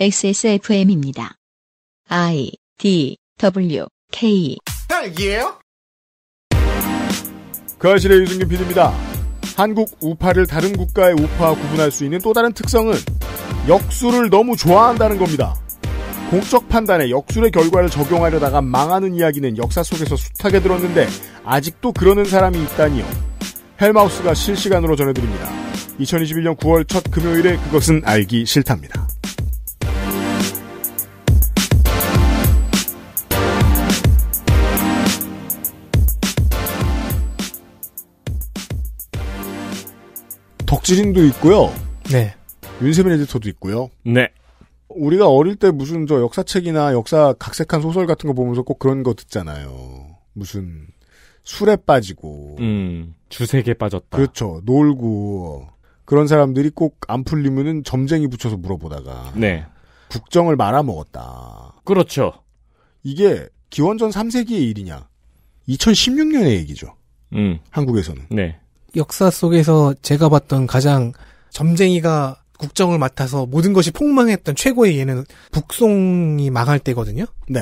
XSFM입니다. I D W K 딸기예요? 그 아실의 유승균 PD입니다. 한국 우파를 다른 국가의 우파와 구분할 수 있는 또 다른 특성은 역수를 너무 좋아한다는 겁니다. 공적 판단에 역술의 결과를 적용하려다가 망하는 이야기는 역사 속에서 숱하게 들었는데 아직도 그러는 사람이 있다니요. 헬마우스가 실시간으로 전해드립니다. 2021년 9월 첫 금요일에 그것은 알기 싫답니다. 덕질인도 있고요. 네. 윤세민 에디터도 있고요. 네. 우리가 어릴 때 무슨 저 역사책이나 역사 각색한 소설 같은 거 보면서 꼭 그런 거 듣잖아요. 무슨 술에 빠지고 음, 주색에 빠졌다. 그렇죠. 놀고 그런 사람들이 꼭 안 풀리면은 점쟁이 붙여서 물어보다가 네. 국정을 말아먹었다. 그렇죠. 이게 기원전 3세기의 일이냐? 2016년의 얘기죠. 음. 한국에서는. 네. 역사 속에서 제가 봤던 가장 점쟁이가 국정을 맡아서 모든 것이 폭망했던 최고의 예는 북송이 망할 때거든요. 네.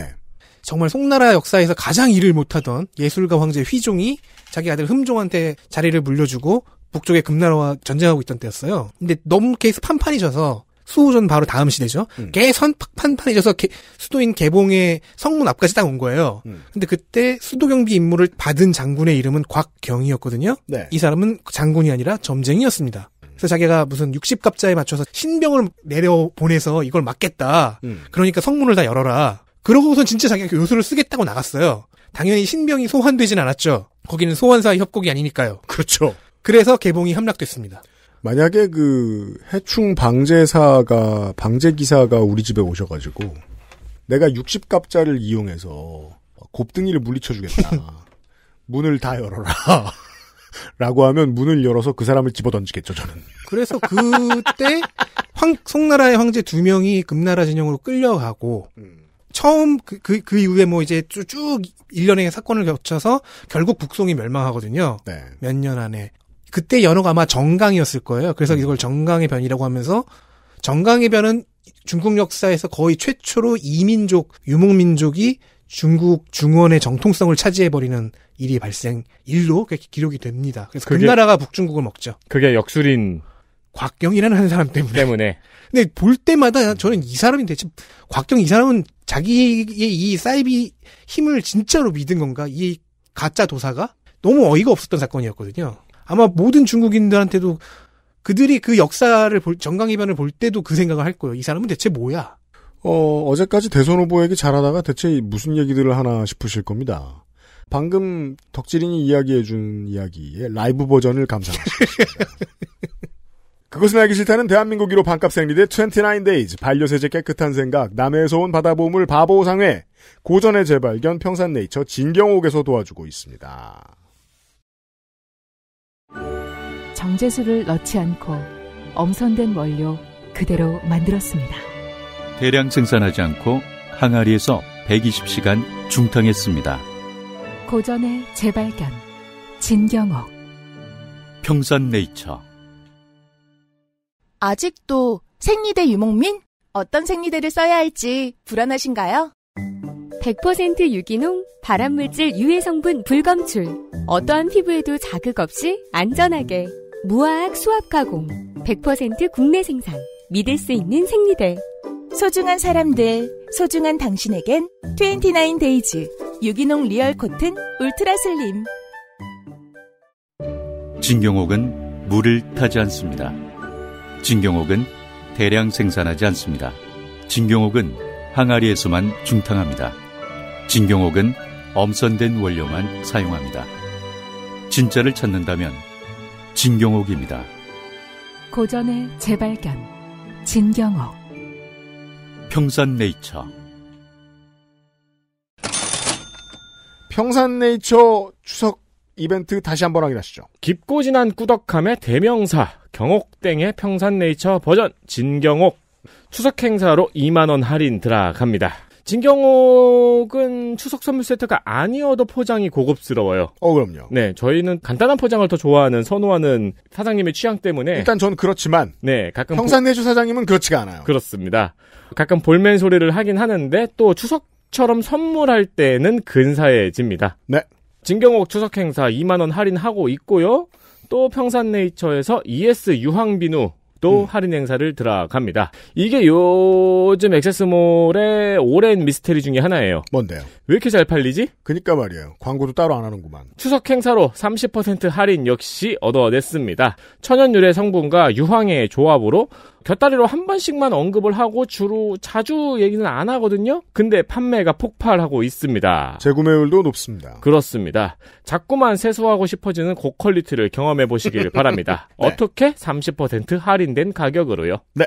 정말 송나라 역사에서 가장 일을 못하던 예술가 황제 휘종이 자기 아들 흠종한테 자리를 물려주고 북쪽의 금나라와 전쟁하고 있던 때였어요. 근데 너무 계속 판판이 져서 수호전 바로 다음 시대죠. 음. 개선 판판이 져서 수도인 개봉의 성문 앞까지 다 온 거예요. 음. 근데 그때 수도경비 임무를 받은 장군의 이름은 곽경이었거든요. 네. 이 사람은 장군이 아니라 점쟁이였습니다. 그래서 자기가 무슨 60갑자에 맞춰서 신병을 내려보내서 이걸 막겠다. 음. 그러니까 성문을 다 열어라. 그러고선 진짜 자기가 요술를 쓰겠다고 나갔어요. 당연히 신병이 소환되진 않았죠. 거기는 소환사의 협곡이 아니니까요. 그렇죠. 그래서 개봉이 함락됐습니다. 만약에 그 해충 방제사가 방제 기사가 우리 집에 오셔가지고 내가 60갑자를 이용해서 곱등이를 물리쳐 주겠다. 문을 다 열어라. 라고 하면 문을 열어서 그 사람을 집어던지겠죠 저는. 그래서 그때 황 송나라의 황제 두 명이 금나라 진영으로 끌려가고 음. 처음 그, 그, 그, 이후에 뭐 이제 쭉, 쭉 1년의 사건을 겹쳐서 결국 북송이 멸망하거든요. 네. 몇년 안에. 그때 연호가 아마 정강이었을 거예요. 그래서 음. 이걸 정강의 변이라고 하면서 정강의 변은 중국 역사에서 거의 최초로 이민족 유목민족이 중국 중원의 정통성을 차지해버리는 일이 발생 일로 기록이 됩니다. 그래서 그 나라가 북중국을 먹죠. 그게 역술인 곽경이라는 한 사람 때문에. 때문에. 근데 볼 때마다 저는 이 사람이 대체 곽경 이 사람은 자기의 이 사이비 힘을 진짜로 믿은 건가? 이 가짜 도사가 너무 어이가 없었던 사건이었거든요. 아마 모든 중국인들한테도 그들이 그 역사를 볼, 정강이변을 볼 때도 그 생각을 할 거예요. 이 사람은 대체 뭐야? 어, 어제까지 대선 후보에게 잘하다가 대체 무슨 얘기들을 하나 싶으실 겁니다. 방금 덕질인이 이야기해준 이야기의 라이브 버전을 감상하셨습니다. 그것은 알기 싫다는 대한민국 1로 반값 생리대 29데이즈 반려세제 깨끗한 생각 남해에서 온 바다보물 바보상회 고전의 재발견 평산네이처 진경옥에서 도와주고 있습니다. 정제수를 넣지 않고 엄선된 원료 그대로 만들었습니다. 대량 생산하지 않고 항아리에서 120시간 중탕했습니다. 고전의 재발견 진경옥 평산네이처 아직도 생리대 유목민? 어떤 생리대를 써야 할지 불안하신가요? 100% 유기농, 발암물질 유해 성분 불검출. 어떠한 피부에도 자극 없이 안전하게 무화학 수압 가공 100% 국내 생산 믿을 수 있는 생리대 소중한 사람들 소중한 당신에겐 29데이즈 유기농 리얼 코튼 울트라 슬림 진경옥은 물을 타지 않습니다. 진경옥은 대량 생산하지 않습니다. 진경옥은 항아리에서만 중탕합니다. 진경옥은 엄선된 원료만 사용합니다. 진짜를 찾는다면 진경옥입니다. 고전의 재발견 진경옥 평산네이처 평산네이처 추석 이벤트 다시 한번 확인하시죠. 깊고 진한 꾸덕함의 대명사 경옥땡의 평산네이처 버전 진경옥 추석 행사로 2만원 할인 들어갑니다. 진경옥은 추석 선물 세트가 아니어도 포장이 고급스러워요. 어, 그럼요. 네, 저희는 간단한 포장을 더 좋아하는, 선호하는 사장님의 취향 때문에. 일단 저는 그렇지만. 네, 가끔. 평산내주 사장님은 그렇지가 않아요. 그렇습니다. 가끔 볼멘 소리를 하긴 하는데, 또 추석처럼 선물할 때는 근사해집니다. 네. 진경옥 추석 행사 2만원 할인하고 있고요. 또 평산네이처에서 ES 유황비누 또 음. 할인 행사를 들어갑니다. 이게 요즘 액세스몰의 오랜 미스테리 중의 하나예요. 뭔데요? 왜 이렇게 잘 팔리지? 그니까 말이에요. 광고도 따로 안 하는구만. 추석 행사로 30% 할인 역시 얻어냈습니다. 천연유래 성분과 유황의 조합으로 곁다리로 한 번씩만 언급을 하고 주로 자주 얘기는 안 하거든요. 근데 판매가 폭발하고 있습니다. 재구매율도 높습니다. 그렇습니다. 자꾸만 세수하고 싶어지는 고퀄리티를 경험해 보시길 바랍니다. 네. 어떻게? 30% 할인된 가격으로요. 네.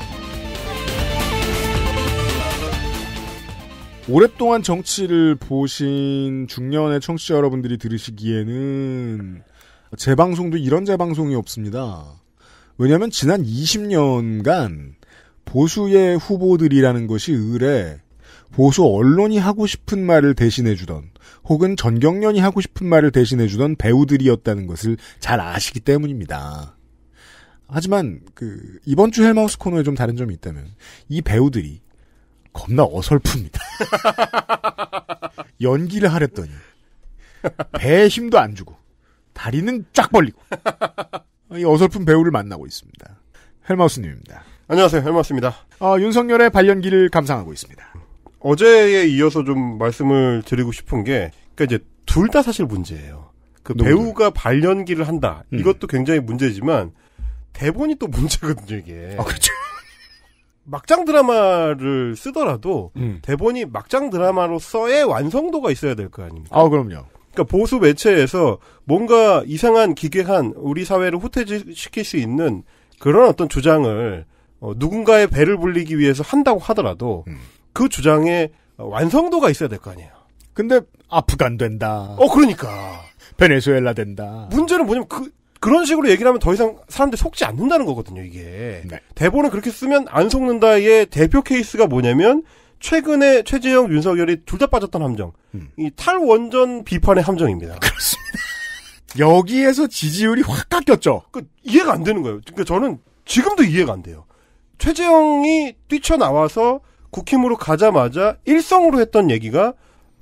오랫동안 정치를 보신 중년의 청취자 여러분들이 들으시기에는 재방송도 이런 재방송이 없습니다. 왜냐하면 지난 20년간 보수의 후보들이라는 것이 의뢰 보수 언론이 하고 싶은 말을 대신해주던 혹은 전경련이 하고 싶은 말을 대신해주던 배우들이었다는 것을 잘 아시기 때문입니다. 하지만 그 이번 주 헬마우스 코너에 좀 다른 점이 있다면 이 배우들이 겁나 어설픕니다. 연기를 하랬더니 배에 힘도 안 주고 다리는 쫙 벌리고 이 어설픈 배우를 만나고 있습니다. 헬마우스님입니다. 안녕하세요, 헬마우스입니다. 아, 윤석열의 발연기를 감상하고 있습니다. 어제에 이어서 좀 말씀을 드리고 싶은 게, 그러니까 이제 둘 다 사실 문제예요. 그 배우가 발연기를 한다. 음. 이것도 굉장히 문제지만 대본이 또 문제거든요, 이게. 아, 그렇죠. 막장 드라마를 쓰더라도 음. 대본이 막장 드라마로서의 완성도가 있어야 될 거 아닙니까? 아, 그럼요. 그러니까 보수 매체에서 뭔가 이상한 기괴한 우리 사회를 후퇴시킬 수 있는 그런 어떤 주장을 어, 누군가의 배를 불리기 위해서 한다고 하더라도 음. 그 주장에 완성도가 있어야 될 거 아니에요. 근데 아프간 된다. 어, 그러니까. 베네수엘라 된다. 문제는 뭐냐면 그 그런 식으로 얘기를 하면 더 이상 사람들 속지 않는다는 거거든요, 이게. 네. 대본을 그렇게 쓰면 안 속는다의 대표 케이스가 뭐냐면, 최근에 최재형, 윤석열이 둘 다 빠졌던 함정. 음. 이 탈원전 비판의 함정입니다. 그렇습니다. 여기에서 지지율이 확 깎였죠? 그, 이해가 안 되는 거예요. 그러니까 저는 지금도 이해가 안 돼요. 최재형이 뛰쳐나와서 국힘으로 가자마자 일성으로 했던 얘기가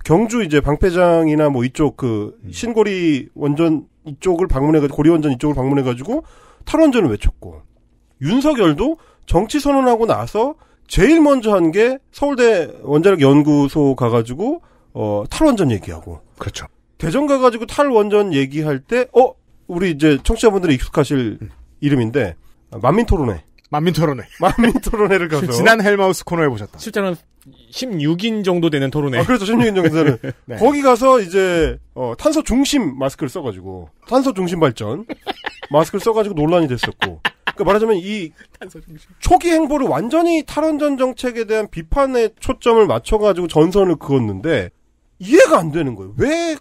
경주 이제 방패장이나 뭐 이쪽 그 음. 신고리 원전 이쪽을 방문해가지고 고리 원전 이쪽을 방문해가지고 탈원전을 외쳤고 윤석열도 정치 선언하고 나서 제일 먼저 한 게 서울대 원자력 연구소 가가지고 어 탈원전 얘기하고 그렇죠. 대전 가가지고 탈원전 얘기할 때 어 우리 이제 청취자분들이 익숙하실 음. 이름인데 만민토론회. 만민토론회. 만민토론회를 가서 지난 헬마우스 코너에 보셨다. 실제로는 16인 정도 되는 토론회. 아, 그렇죠. 16인 정도 되는. 네. 거기 가서 이제, 어, 탄소 중심 마스크를 써가지고, 탄소 중심 발전 마스크를 써가지고 논란이 됐었고. 그러니까 말하자면 이 초기 행보를 완전히 탈원전 정책에 대한 비판에 초점을 맞춰가지고 전선을 그었는데, 이해가 안 되는 거예요. 왜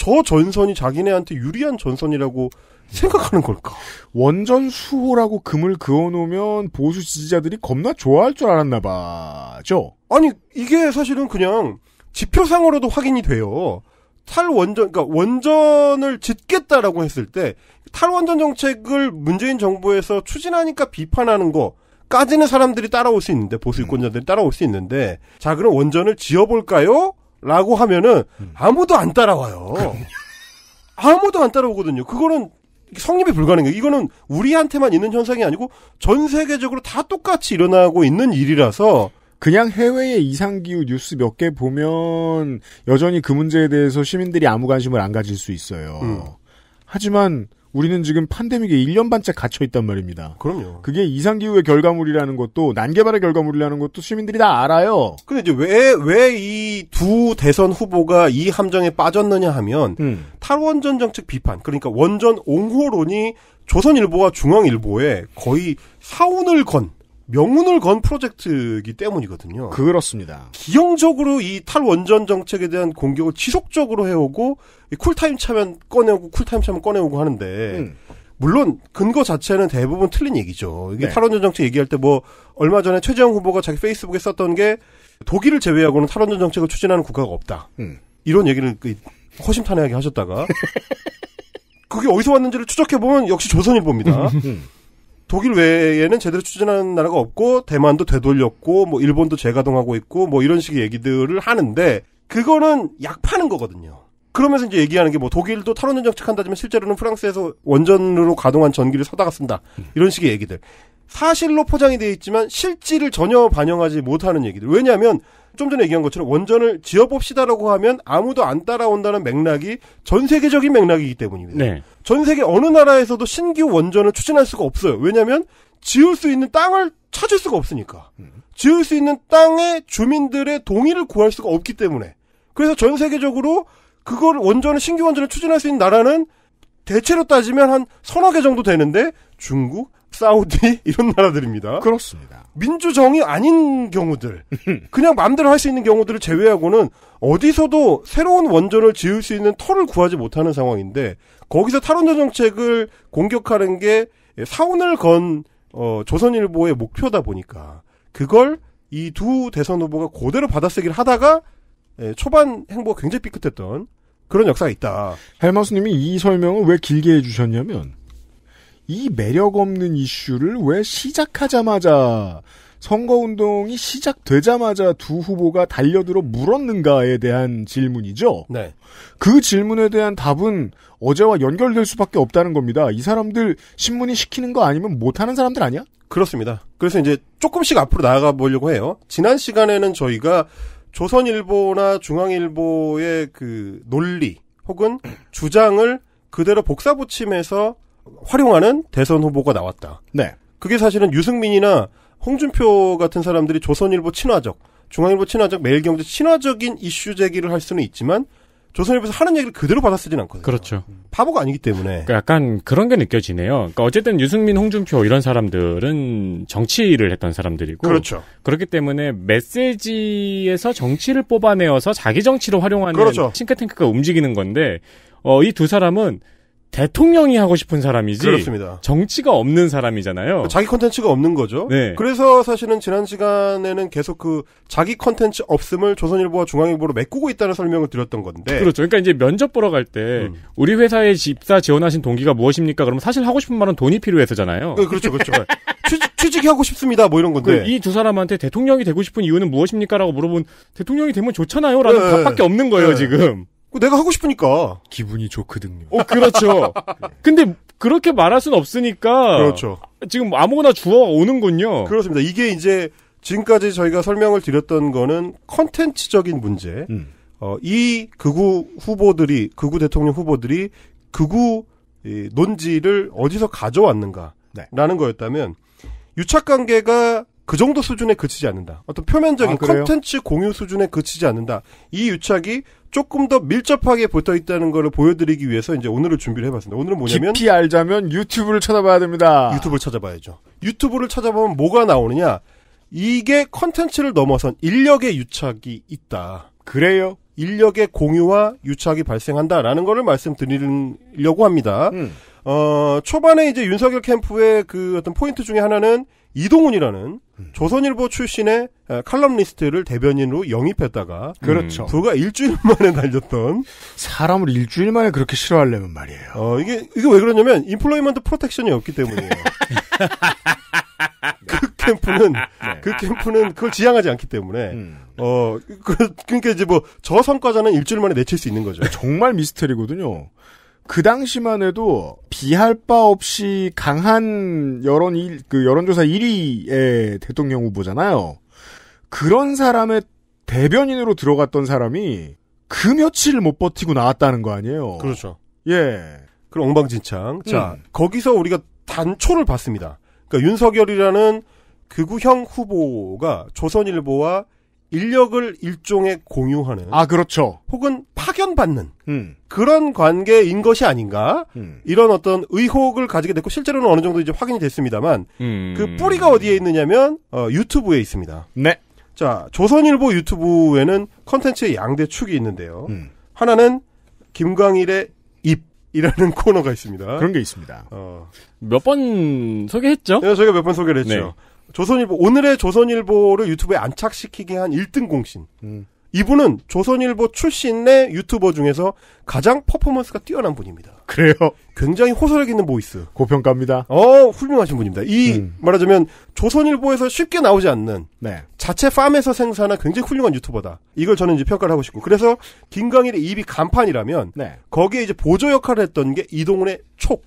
저 전선이 자기네한테 유리한 전선이라고 생각하는 걸까? 원전 수호라고 금을 그어놓으면 보수 지지자들이 겁나 좋아할 줄 알았나 봐죠. 아니 이게 사실은 그냥 지표상으로도 확인이 돼요. 탈원전, 그러니까 원전을 짓겠다라고 했을 때 탈원전 정책을 문재인 정부에서 추진하니까 비판하는 거. 까지는 사람들이 따라올 수 있는데 보수 유권자들이 따라올 수 있는데 자 그럼 원전을 지어볼까요? 라고 하면은 아무도 안 따라와요. 아무도 안 따라오거든요. 그거는 성립이 불가능해요. 이거는 우리한테만 있는 현상이 아니고 전 세계적으로 다 똑같이 일어나고 있는 일이라서 그냥 해외의 이상기후 뉴스 몇 개 보면 여전히 그 문제에 대해서 시민들이 아무 관심을 안 가질 수 있어요. 음. 하지만 우리는 지금 판데믹에 1년 반째 갇혀 있단 말입니다. 그럼요. 그게 이상기후의 결과물이라는 것도 난개발의 결과물이라는 것도 시민들이 다 알아요. 근데 이제 왜 왜 이 두 대선 후보가 이 함정에 빠졌느냐 하면 음. 탈원전 정책 비판 그러니까 원전 옹호론이 조선일보와 중앙일보에 거의 사운을 건 명운을 건 프로젝트이기 때문이거든요. 그렇습니다. 기형적으로 이 탈원전 정책에 대한 공격을 지속적으로 해오고 쿨타임 차면 꺼내오고 쿨타임 차면 꺼내오고 하는데 음. 물론 근거 자체는 대부분 틀린 얘기죠. 이게 네. 탈원전 정책 얘기할 때 뭐 얼마 전에 최재형 후보가 자기 페이스북에 썼던 게 독일을 제외하고는 탈원전 정책을 추진하는 국가가 없다. 음. 이런 얘기를 그 허심탄회하게 하셨다가 그게 어디서 왔는지를 추적해 보면 역시 조선일보입니다. 음. 독일 외에는 제대로 추진하는 나라가 없고 대만도 되돌렸고 뭐 일본도 재가동하고 있고 뭐 이런 식의 얘기들을 하는데 그거는 약 파는 거거든요. 그러면서 이제 얘기하는 게 뭐 독일도 탈원전 정책한다지만 실제로는 프랑스에서 원전으로 가동한 전기를 사다가 쓴다 이런 식의 얘기들. 사실로 포장이 되어 있지만 실질을 전혀 반영하지 못하는 얘기들. 왜냐하면 좀 전에 얘기한 것처럼 원전을 지어봅시다라고 하면 아무도 안 따라온다는 맥락이 전 세계적인 맥락이기 때문입니다. 네. 전 세계 어느 나라에서도 신규 원전을 추진할 수가 없어요. 왜냐하면 지을 수 있는 땅을 찾을 수가 없으니까. 음. 지을 수 있는 땅에 주민들의 동의를 구할 수가 없기 때문에. 그래서 전 세계적으로 그걸 원전을 신규 원전을 추진할 수 있는 나라는 대체로 따지면 한 서너 개 정도 되는데 중국, 사우디 이런 나라들입니다. 그렇습니다. 민주정이 아닌 경우들, 그냥 마음대로 할 수 있는 경우들을 제외하고는 어디서도 새로운 원전을 지을 수 있는 터를 구하지 못하는 상황인데 거기서 탈원전 정책을 공격하는 게 사원을 건 어, 조선일보의 목표다 보니까 그걸 이 두 대선 후보가 고대로 받아쓰기를 하다가 예, 초반 행보가 굉장히 삐끗했던 그런 역사가 있다. 헬마스님이 이 설명을 왜 길게 해주셨냐면 이 매력 없는 이슈를 왜 시작하자마자 선거운동이 시작되자마자 두 후보가 달려들어 물었는가에 대한 질문이죠. 네. 그 질문에 대한 답은 어제와 연결될 수밖에 없다는 겁니다. 이 사람들 신문이 시키는 거 아니면 못하는 사람들 아니야? 그렇습니다. 그래서 이제 조금씩 앞으로 나아가 보려고 해요. 지난 시간에는 저희가 조선일보나 중앙일보의 그 논리 혹은 주장을 그대로 복사붙임해서 활용하는 대선 후보가 나왔다. 네. 그게 사실은 유승민이나 홍준표 같은 사람들이 조선일보 친화적, 중앙일보 친화적, 매일경제 친화적인 이슈 제기를 할 수는 있지만 조선일보에서 하는 얘기를 그대로 받아쓰진 않거든요. 그렇죠. 바보가 아니기 때문에. 그러니까 약간 그런 게 느껴지네요. 그러니까 어쨌든 유승민, 홍준표 이런 사람들은 정치를 했던 사람들이고. 그렇죠. 그렇기 때문에 메시지에서 정치를 뽑아내어서 자기 정치로 활용하는 그렇죠. 싱크탱크가 움직이는 건데, 어, 이두 사람은 대통령이 하고 싶은 사람이지 그렇습니다. 정치가 없는 사람이잖아요. 자기 컨텐츠가 없는 거죠. 네. 그래서 사실은 지난 시간에는 계속 그 자기 컨텐츠 없음을 조선일보와 중앙일보로 메꾸고 있다는 설명을 드렸던 건데. 그렇죠. 그러니까 이제 면접 보러 갈때 음. 우리 회사에 집사 지원하신 동기가 무엇입니까? 그러면 사실 하고 싶은 말은 돈이 필요해서잖아요. 네, 그렇죠. 그렇죠. 네. 취직, 하고 싶습니다. 뭐 이런 건데. 그 이두 사람한테 대통령이 되고 싶은 이유는 무엇입니까? 라고 물어본 대통령이 되면 좋잖아요. 라는 네, 답밖에 없는 거예요, 네. 지금. 내가 하고 싶으니까. 기분이 좋거든요. 어, 그렇죠. 네. 근데 그렇게 말할 순 없으니까. 그렇죠. 지금 아무거나 주워 오는군요. 그렇습니다. 이게 이제 지금까지 저희가 설명을 드렸던 거는 컨텐츠적인 문제. 음. 어, 이 극우 후보들이, 극우 대통령 후보들이 극우 논지를 어디서 가져왔는가. 라는 네. 거였다면, 유착관계가 그 정도 수준에 그치지 않는다. 어떤 표면적인 아, 컨텐츠 공유 수준에 그치지 않는다. 이 유착이 조금 더 밀접하게 붙어 있다는 것을 보여드리기 위해서 이제 오늘을 준비를 해봤습니다. 오늘은 뭐냐면 깊이 알자면 유튜브를 찾아봐야 됩니다. 유튜브를 찾아봐야죠. 유튜브를 찾아보면 뭐가 나오느냐? 이게 컨텐츠를 넘어선 인력의 유착이 있다. 그래요? 인력의 공유와 유착이 발생한다라는 거를 말씀드리려고 합니다. 음. 어, 초반에 이제 윤석열 캠프의 그 어떤 포인트 중에 하나는 이동훈이라는 음. 조선일보 출신의 칼럼니스트를 대변인으로 영입했다가 그렇죠. 음, 불과 일주일 만에 날렸던 사람을 일주일 만에 그렇게 싫어하려면 말이에요. 어, 이게 이게 왜 그러냐면 인플로이먼트 프로텍션이 없기 때문이에요. 그 캠프는 네. 그 캠프는 그걸 지향하지 않기 때문에 음. 어 그, 그러니까 이제 뭐저 성과자는 일주일 만에 내칠 수 있는 거죠. 정말 미스터리거든요. 그 당시만 해도 비할 바 없이 강한 여론 일, 그 여론조사 1위의 대통령 후보잖아요. 그런 사람의 대변인으로 들어갔던 사람이 그 며칠 못 버티고 나왔다는 거 아니에요. 그렇죠. 예. 그럼 엉망진창. 음. 자, 거기서 우리가 단초를 봤습니다. 그러니까 윤석열이라는 극우형 후보가 조선일보와 인력을 일종의 공유하는 아 그렇죠 혹은 파견받는 음. 그런 관계인 것이 아닌가 음. 이런 어떤 의혹을 가지게 됐고 실제로는 어느 정도 이제 확인이 됐습니다만 음. 그 뿌리가 어디에 있느냐면 어, 유튜브에 있습니다. 네. 자 조선일보 유튜브에는 컨텐츠의 양대 축이 있는데요. 음. 하나는 김광일의 입 이라는 코너가 있습니다. 그런 게 있습니다. 어. 몇 번 소개했죠? 네, 저희가 몇 번 소개를 했죠. 네. 조선일보 오늘의 조선일보를 유튜브에 안착시키게 한 1등 공신. 음. 이분은 조선일보 출신의 유튜버 중에서 가장 퍼포먼스가 뛰어난 분입니다. 그래요? 굉장히 호소력 있는 보이스. 고평가입니다. 어, 훌륭하신 분입니다. 이, 음. 말하자면, 조선일보에서 쉽게 나오지 않는, 네. 자체 팜에서 생산한 굉장히 훌륭한 유튜버다. 이걸 저는 이제 평가를 하고 싶고. 그래서, 김광일의 입이 간판이라면, 네. 거기에 이제 보조 역할을 했던 게 이동훈의 촉,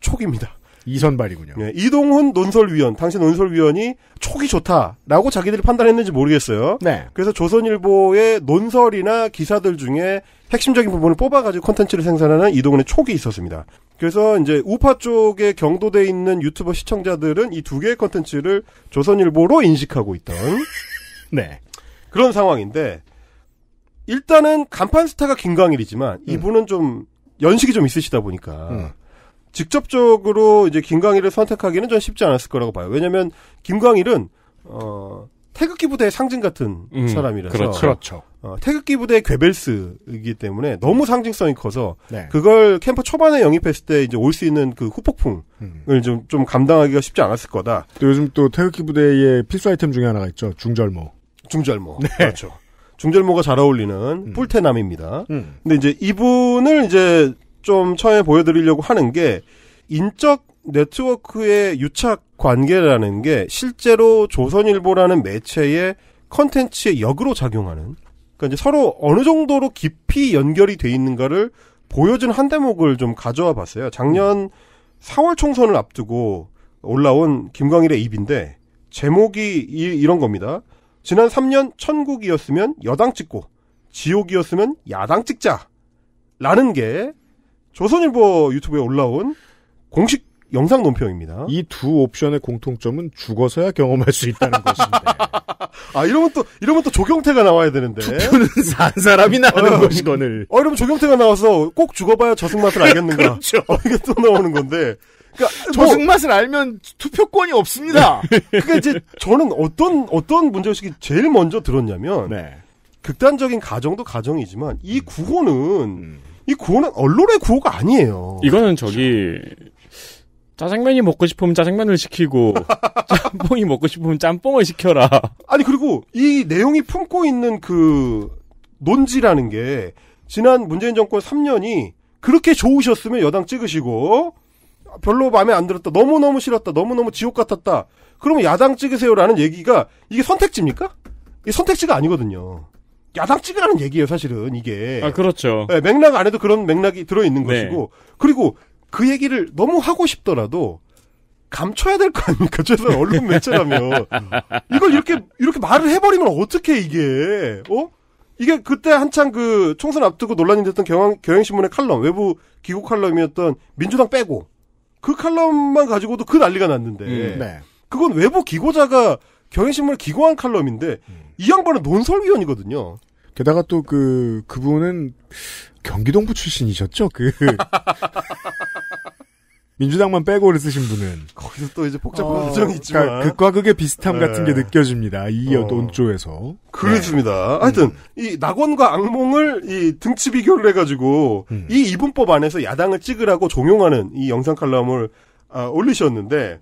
촉입니다. 이선발이군요. 네, 이동훈 논설위원, 당시 논설위원이 촉이 좋다라고 자기들이 판단했는지 모르겠어요. 네. 그래서 조선일보의 논설이나 기사들 중에 핵심적인 부분을 뽑아가지고 콘텐츠를 생산하는 이동훈의 촉이 있었습니다. 그래서 이제 우파 쪽에 경도돼 있는 유튜버 시청자들은 이 두 개의 콘텐츠를 조선일보로 인식하고 있던 네. 그런 상황인데 일단은 간판 스타가 김광일이지만 음. 이분은 음. 좀 연식이 좀 있으시다 보니까 음. 직접적으로 이제 김광일을 선택하기는 좀 쉽지 않았을 거라고 봐요. 왜냐면 김광일은 어 태극기 부대의 상징 같은 음, 사람이라서 그렇죠. 그렇죠. 어, 태극기 부대의 괴벨스이기 때문에 너무 네. 상징성이 커서 네. 그걸 캠프 초반에 영입했을 때 이제 올 수 있는 그 후폭풍을 음. 좀, 좀 감당하기가 쉽지 않았을 거다. 또 요즘 또 태극기 부대의 필수 아이템 중에 하나가 있죠. 중절모. 중절모. 네. 그렇죠. 중절모가 잘 어울리는 음. 뿔테남입니다. 음. 근데 이제 이분을 이제 좀 처음에 보여드리려고 하는 게 인적 네트워크의 유착 관계라는 게 실제로 조선일보라는 매체의 컨텐츠의 역으로 작용하는 그러니까 이제 서로 어느 정도로 깊이 연결이 돼 있는가를 보여준 한 대목을 좀 가져와 봤어요. 작년 4월 총선을 앞두고 올라온 김광일의 입인데 제목이 이, 런 겁니다. 지난 3년 천국이었으면 여당 찍고 지옥이었으면 야당 찍자 라는 게 조선일보 유튜브에 올라온 공식 영상 논평입니다. 이 두 옵션의 공통점은 죽어서야 경험할 수 있다는 것인데. 아 이러면 또 이러면 또 조경태가 나와야 되는데. 투표는 산 사람이 나는 어. 것이거늘. 어 이러면 조경태가 나와서 꼭 죽어봐야 저승 맛을 알겠는가. 그렇죠. 어, 이게 또 나오는 건데. 그러니까 뭐 저승 맛을 뭐, 알면 투표권이 없습니다. 그러니까 이제 저는 어떤 어떤 문제 의식이 제일 먼저 들었냐면 네. 극단적인 가정도 가정이지만 이 음. 구호는. 음. 이 구호는 언론의 구호가 아니에요. 이거는 저기 짜장면이 먹고 싶으면 짜장면을 시키고 짬뽕이 먹고 싶으면 짬뽕을 시켜라. 아니 그리고 이 내용이 품고 있는 그 논지라는 게 지난 문재인 정권 3년이 그렇게 좋으셨으면 여당 찍으시고 별로 마음에 안 들었다. 너무너무 싫었다. 너무너무 지옥 같았다. 그러면 야당 찍으세요라는 얘기가 이게 선택지입니까? 이 선택지가 아니거든요. 야당 찍으라는 얘기예요, 사실은 이게. 아 그렇죠. 네, 맥락 안에도 그런 맥락이 들어 있는 네. 것이고 그리고 그 얘기를 너무 하고 싶더라도 감춰야 될 거 아닙니까? 최소한 언론 매체라면 이걸 이렇게 이렇게 말을 해버리면 어떻게 이게 어? 이게 그때 한창 그 총선 앞두고 논란이 됐던 경향, 경향신문의 칼럼 외부 기구 칼럼이었던 민주당 빼고 그 칼럼만 가지고도 그 난리가 났는데 음, 네. 그건 외부 기고자가 경향신문을 기고한 칼럼인데 음. 이 양반은 논설위원이거든요. 게다가 또 그 그분은 경기동부 출신이셨죠. 그 민주당만 빼고를 쓰신 분은 거기서 또 이제 복잡한 사정이 어. 그러니까 있지만 그러니까 극과 극의 비슷함 네. 같은 게 네. 느껴집니다. 이 어, 논조에서 그렇습니다. 네. 음. 하여튼 음. 이 낙원과 악몽을 이 등치 비교를 해가지고 음. 이 이분법 안에서 야당을 찍으라고 종용하는 이 영상 칼럼을 아, 올리셨는데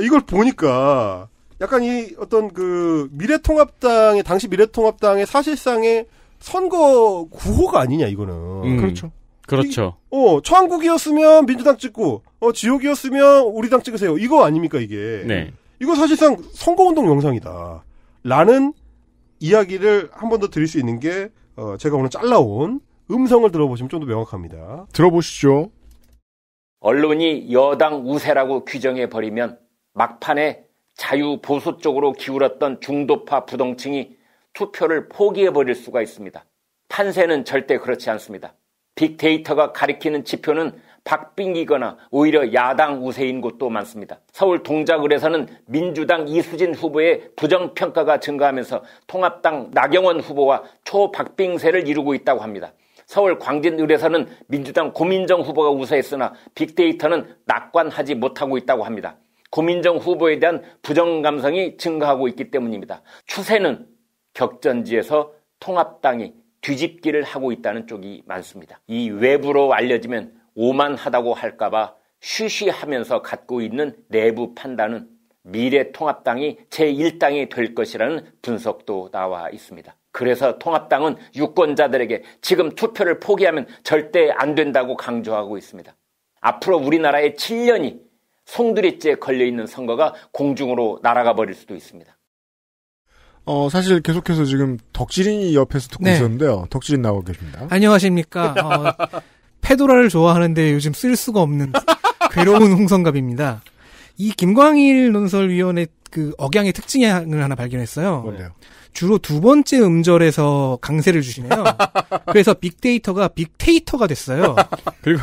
이걸 보니까 약간 이 어떤 그 미래통합당의 당시 미래통합당의 사실상의 선거 구호가 아니냐 이거는. 음, 그렇죠. 그렇죠. 이, 어 천국이었으면 민주당 찍고 어 지옥이었으면 우리 당 찍으세요. 이거 아닙니까 이게. 네. 이거 사실상 선거운동 영상이다. 라는 이야기를 한 번 더 드릴 수 있는 게 어, 제가 오늘 잘라온 음성을 들어보시면 좀 더 명확합니다. 들어보시죠. 언론이 여당 우세라고 규정해 버리면 막판에 자유보수 쪽으로 기울었던 중도파 부동층이 투표를 포기해버릴 수가 있습니다. 판세는 절대 그렇지 않습니다. 빅데이터가 가리키는 지표는 박빙이거나 오히려 야당 우세인 곳도 많습니다. 서울 동작을에서는 민주당 이수진 후보의 부정평가가 증가하면서 통합당 나경원 후보와 초박빙세를 이루고 있다고 합니다. 서울 광진을에서는 민주당 고민정 후보가 우세했으나 빅데이터는 낙관하지 못하고 있다고 합니다. 고민정 후보에 대한 부정 감성이 증가하고 있기 때문입니다. 추세는 격전지에서 통합당이 뒤집기를 하고 있다는 쪽이 많습니다. 이 외부로 알려지면 오만하다고 할까봐 쉬쉬하면서 갖고 있는 내부 판단은 미래 통합당이 제1당이 될 것이라는 분석도 나와 있습니다. 그래서 통합당은 유권자들에게 지금 투표를 포기하면 절대 안 된다고 강조하고 있습니다. 앞으로 우리나라의 7년이 송두리째 걸려있는 선거가 공중으로 날아가 버릴 수도 있습니다. 어, 사실 계속해서 지금 덕질인이 옆에서 듣고 네. 있었는데요. 덕질인 나오고 계십니다. 안녕하십니까. 어, 페도라를 좋아하는데 요즘 쓸 수가 없는 괴로운 홍성갑입니다. 이 김광일 논설위원의 그 억양의 특징을 하나 발견했어요. 뭔데요? 주로 두 번째 음절에서 강세를 주시네요. 그래서 빅데이터가 빅테이터가 됐어요. 그리고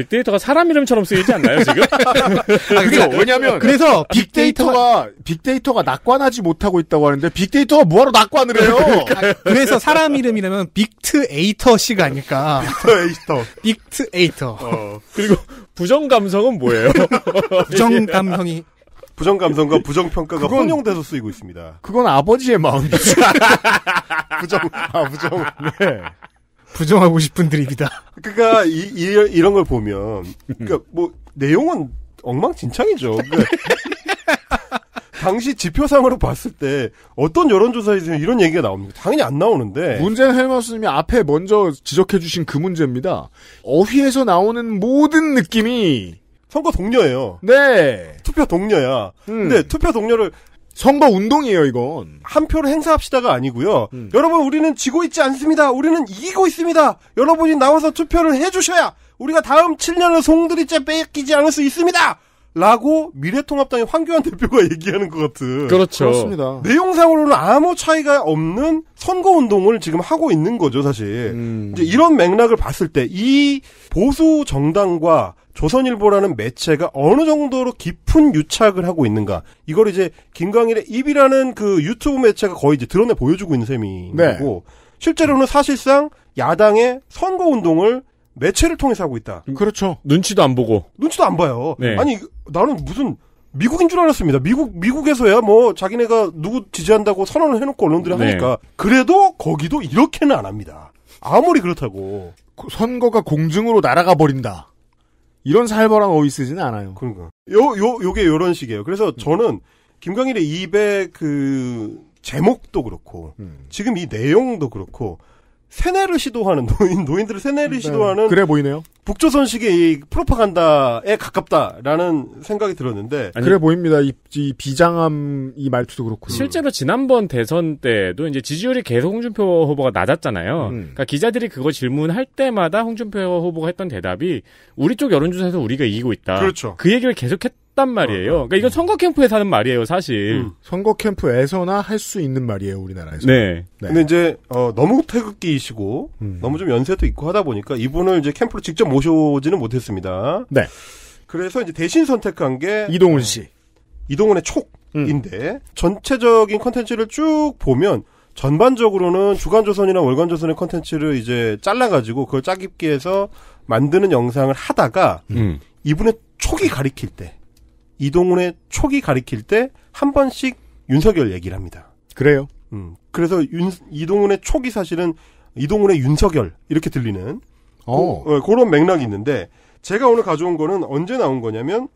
빅데이터가 사람 이름처럼 쓰이지 않나요 지금? 아, 그죠? 그러니까 왜냐면 그래서 빅데이터가 빅데이터가 낙관하지 못하고 있다고 하는데 빅데이터가 뭐하러 낙관을 해요? 아, 그래서 사람 이름이라면 빅트 에이터 씨가 아닐까? 빅트 에이터. 빅트 에이터. 어. 그리고 부정 감성은 뭐예요? 부정 감성이 부정 감성과 부정 평가가 혼용돼서 쓰이고 있습니다. 그건 아버지의 마음이죠. 부정 아 부정. 네. 부정하고 싶은 드립이다. 그러니까 이, 이, 런걸 보면 그러니까 뭐 내용은 엉망진창이죠. 그러니까 당시 지표상으로 봤을 때 어떤 여론조사에서 이런 얘기가 나옵니까? 당연히 안 나오는데. 문제는 헬마스님이 앞에 먼저 지적해주신 그 문제입니다. 어휘에서 나오는 모든 느낌이 선거 동료예요. 네. 투표 동료야. 음. 근데 투표 동료를 선거 운동이에요, 이건. 한 표를 행사합시다가 아니고요. 음. 여러분, 우리는 지고 있지 않습니다. 우리는 이기고 있습니다. 여러분이 나와서 투표를 해주셔야 우리가 다음 7년을 송두리째 뺏기지 않을 수 있습니다. 라고 미래통합당의 황교안 대표가 얘기하는 것 같은. 그렇죠. 그렇습니다. 내용상으로는 아무 차이가 없는 선거 운동을 지금 하고 있는 거죠, 사실. 음. 이제 이런 맥락을 봤을 때 이 보수 정당과 조선일보라는 매체가 어느 정도로 깊은 유착을 하고 있는가. 이걸 이제 김광일의 입이라는 그 유튜브 매체가 거의 이제 드러내 보여주고 있는 셈이고 네. 실제로는 사실상 야당의 선거 운동을 매체를 통해서 하고 있다. 그렇죠. 눈치도 안 보고. 눈치도 안 봐요. 네. 아니 나는 무슨 미국인 줄 알았습니다. 미국 미국에서야 뭐 자기네가 누구 지지한다고 선언을 해놓고 언론들이 네. 하니까 그래도 거기도 이렇게는 안 합니다. 아무리 그렇다고 선거가 공증으로 날아가 버린다. 이런 살벌한 어휘 쓰지는 않아요. 그러니까 요요 요게 요런 식이에요. 그래서 음. 저는 김광일의 입에 그 제목도 그렇고 음. 지금 이 내용도 그렇고 세뇌를 시도하는 노인 노인들을 세뇌를 네. 시도하는 그래 보이네요. 북조선식의 이 프로파간다에 가깝다라는 생각이 들었는데 아니, 그래 보입니다. 이, 이, 비장함 이 말투도 그렇고 음. 실제로 지난번 대선 때도 이제 지지율이 계속 홍준표 후보가 낮았잖아요. 음. 그러니까 기자들이 그거 질문할 때마다 홍준표 후보가 했던 대답이 우리 쪽 여론조사에서 우리가 이기고 있다. 그렇죠. 그 얘기를 계속했 했단 말이에요. 그러니까 이건 선거 캠프에서 하는 말이에요, 사실. 음. 선거 캠프에서나 할 수 있는 말이에요, 우리나라에서. 네. 네. 근데 이제 어, 너무 태극기이시고 음. 너무 좀 연세도 있고 하다 보니까 이분을 이제 캠프로 직접 모셔오지는 못했습니다. 네. 그래서 이제 대신 선택한 게 이동훈 씨. 네. 이동훈의 촉인데 음. 전체적인 컨텐츠를 쭉 보면 전반적으로는 주간조선이나 월간조선의 컨텐츠를 이제 잘라가지고 그걸 짜깁기 해서 만드는 영상을 하다가 음. 이분의 촉이 가리킬 때 이동훈의 초기 가리킬 때 한 번씩 윤석열 얘기를 합니다. 그래요. 음. 그래서 윤, 이동훈의 초기 사실은 이동훈의 윤석열 이렇게 들리는 어. 고, 어, 그런 맥락이 있는데 제가 오늘 가져온 거는 언제 나온 거냐면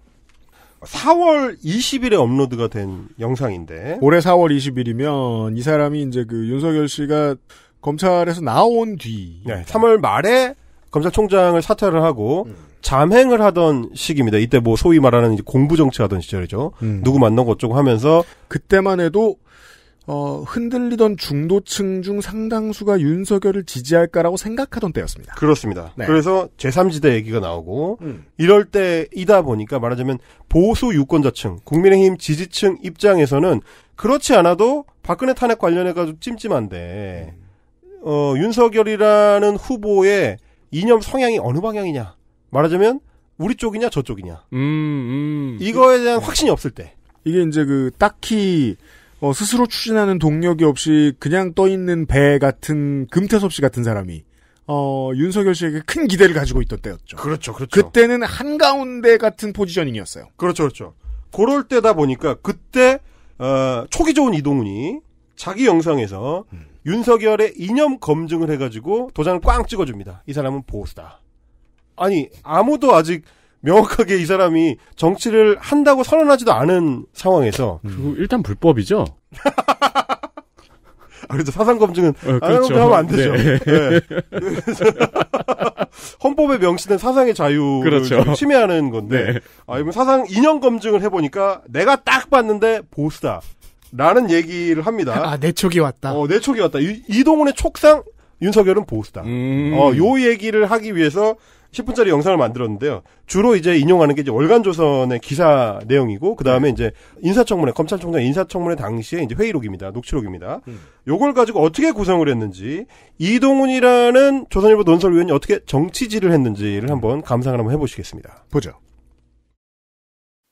4월 20일에 업로드가 된 영상인데 올해 4월 20일이면 이 사람이 이제 그 윤석열 씨가 검찰에서 나온 뒤 네, 3월 말에 검찰총장을 사퇴를 하고 음. 잠행을 하던 시기입니다. 이때 뭐 소위 말하는 공부 정치 하던 시절이죠. 음. 누구 만나고 어쩌고 하면서 그때만 해도 어, 흔들리던 중도층 중 상당수가 윤석열을 지지할까라고 생각하던 때였습니다. 그렇습니다. 네. 그래서 제3지대 얘기가 나오고 음. 이럴 때이다 보니까 말하자면 보수 유권자층, 국민의힘 지지층 입장에서는 그렇지 않아도 박근혜 탄핵 관련해가지고 찜찜한데 음. 어, 윤석열이라는 후보의 이념 성향이 어느 방향이냐. 말하자면 우리 쪽이냐 저쪽이냐. 음, 음. 이거에 대한 확신이 없을 때. 이게 이제 그 딱히 어, 스스로 추진하는 동력이 없이 그냥 떠 있는 배 같은 금태섭 씨 같은 사람이 어, 윤석열 씨에게 큰 기대를 가지고 있던 때였죠. 그렇죠, 그렇죠. 그때는 한가운데 같은 포지셔닝이었어요. 그렇죠, 그렇죠. 그럴 때다 보니까 그때 어, 초기 좋은 이동훈이 자기 영상에서 음. 윤석열의 이념 검증을 해가지고 도장을 꽝 찍어줍니다. 이 사람은 보수다. 아니 아무도 아직 명확하게 이 사람이 정치를 한다고 선언하지도 않은 상황에서 음. 그리고 일단 불법이죠. 그렇죠. 사상 검증은 어, 그렇죠. 하면 안 되죠. 네. 네. 헌법에 명시된 사상의 자유를 그렇죠. 침해하는 건데 네. 아, 이번 사상 인형 검증을 해보니까 내가 딱 봤는데 보수다 라는 얘기를 합니다. 아, 내촉이 왔다. 어, 내촉이 왔다. 이, 이동훈의 촉상 윤석열은 보수다. 음. 어, 요 얘기를 하기 위해서 10분짜리 영상을 만들었는데요. 주로 이제 인용하는 게 이제 월간조선의 기사 내용이고 그 다음에 네. 이제 인사청문회 검찰총장 인사청문회 당시에 이제 회의록입니다. 녹취록입니다. 음. 요걸 가지고 어떻게 구성을 했는지 이동훈이라는 조선일보 논설위원이 어떻게 정치질을 했는지를 한번 감상을 한번 해보시겠습니다. 보죠.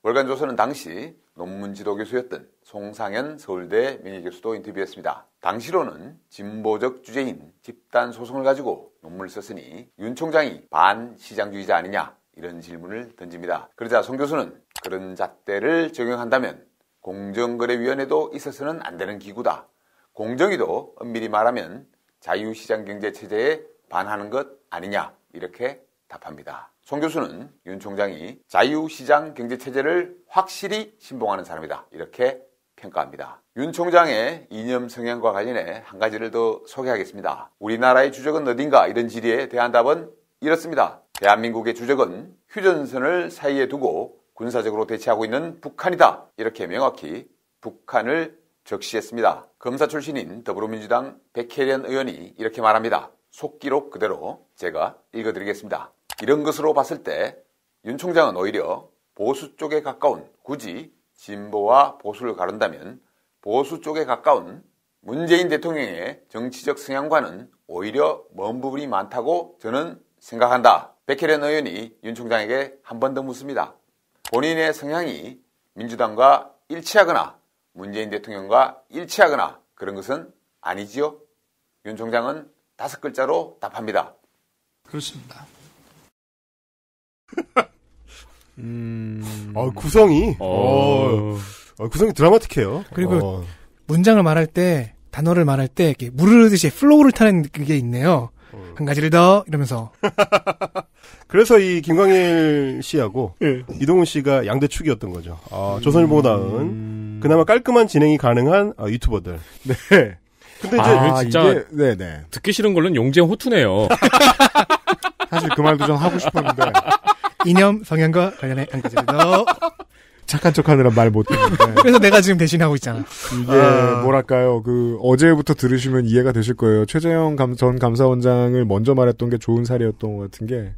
월간조선은 당시 논문 지도 교수였던 송상현 서울대 명예교수도 인터뷰했습니다. 당시로는 진보적 주제인 집단 소송을 가지고 논문을 썼으니 윤 총장이 반시장주의자 아니냐 이런 질문을 던집니다. 그러자 송 교수는 그런 잣대를 적용한다면 공정거래위원회도 있어서는 안 되는 기구다. 공정위도 엄밀히 말하면 자유시장경제체제에 반하는 것 아니냐 이렇게 답합니다. 송 교수는 윤 총장이 자유시장경제체제를 확실히 신봉하는 사람이다 이렇게 평가합니다. 윤 총장의 이념 성향과 관련해 한 가지를 더 소개하겠습니다. 우리나라의 주적은 어딘가 이런 질의에 대한 답은 이렇습니다. 대한민국의 주적은 휴전선을 사이에 두고 군사적으로 대치하고 있는 북한이다. 이렇게 명확히 북한을 적시했습니다. 검사 출신인 더불어민주당 백혜련 의원이 이렇게 말합니다. 속기록 그대로 제가 읽어드리겠습니다. 이런 것으로 봤을 때 윤 총장은 오히려 보수 쪽에 가까운 굳이 진보와 보수를 가른다면 보수 쪽에 가까운 문재인 대통령의 정치적 성향과는 오히려 먼 부분이 많다고 저는 생각한다. 백혜련 의원이 윤 총장에게 한 번 더 묻습니다. 본인의 성향이 민주당과 일치하거나 문재인 대통령과 일치하거나 그런 것은 아니지요? 윤 총장은 다섯 글자로 답합니다. 그렇습니다. 음... 어, 구성이 어... 어, 아, 구성이 드라마틱해요. 그리고 어. 문장을 말할 때 단어를 말할 때 이렇게 무르듯이 플로우를 타는 그게 있네요. 어. 한 가지를 더 이러면서. 그래서 이 김광일 씨하고 예. 이동훈 씨가 양대 축이었던 거죠. 아, 조선일보 다은 음. 그나마 깔끔한 진행이 가능한 아, 유튜버들. 네. 근데 이제 아, 진짜 이게, 네, 네네. 듣기 싫은 걸로는 용재 호투네요. 사실 그 말도 좀 하고 싶었는데 이념, 성향과 관련해 한 가지라도. 착한 척 하느라 말 못했는데. 그래서 내가 지금 대신하고 있잖아. 이게, 아... 뭐랄까요. 그, 어제부터 들으시면 이해가 되실 거예요. 최재형 감, 전 감사원장을 먼저 말했던 게 좋은 사례였던 것 같은 게,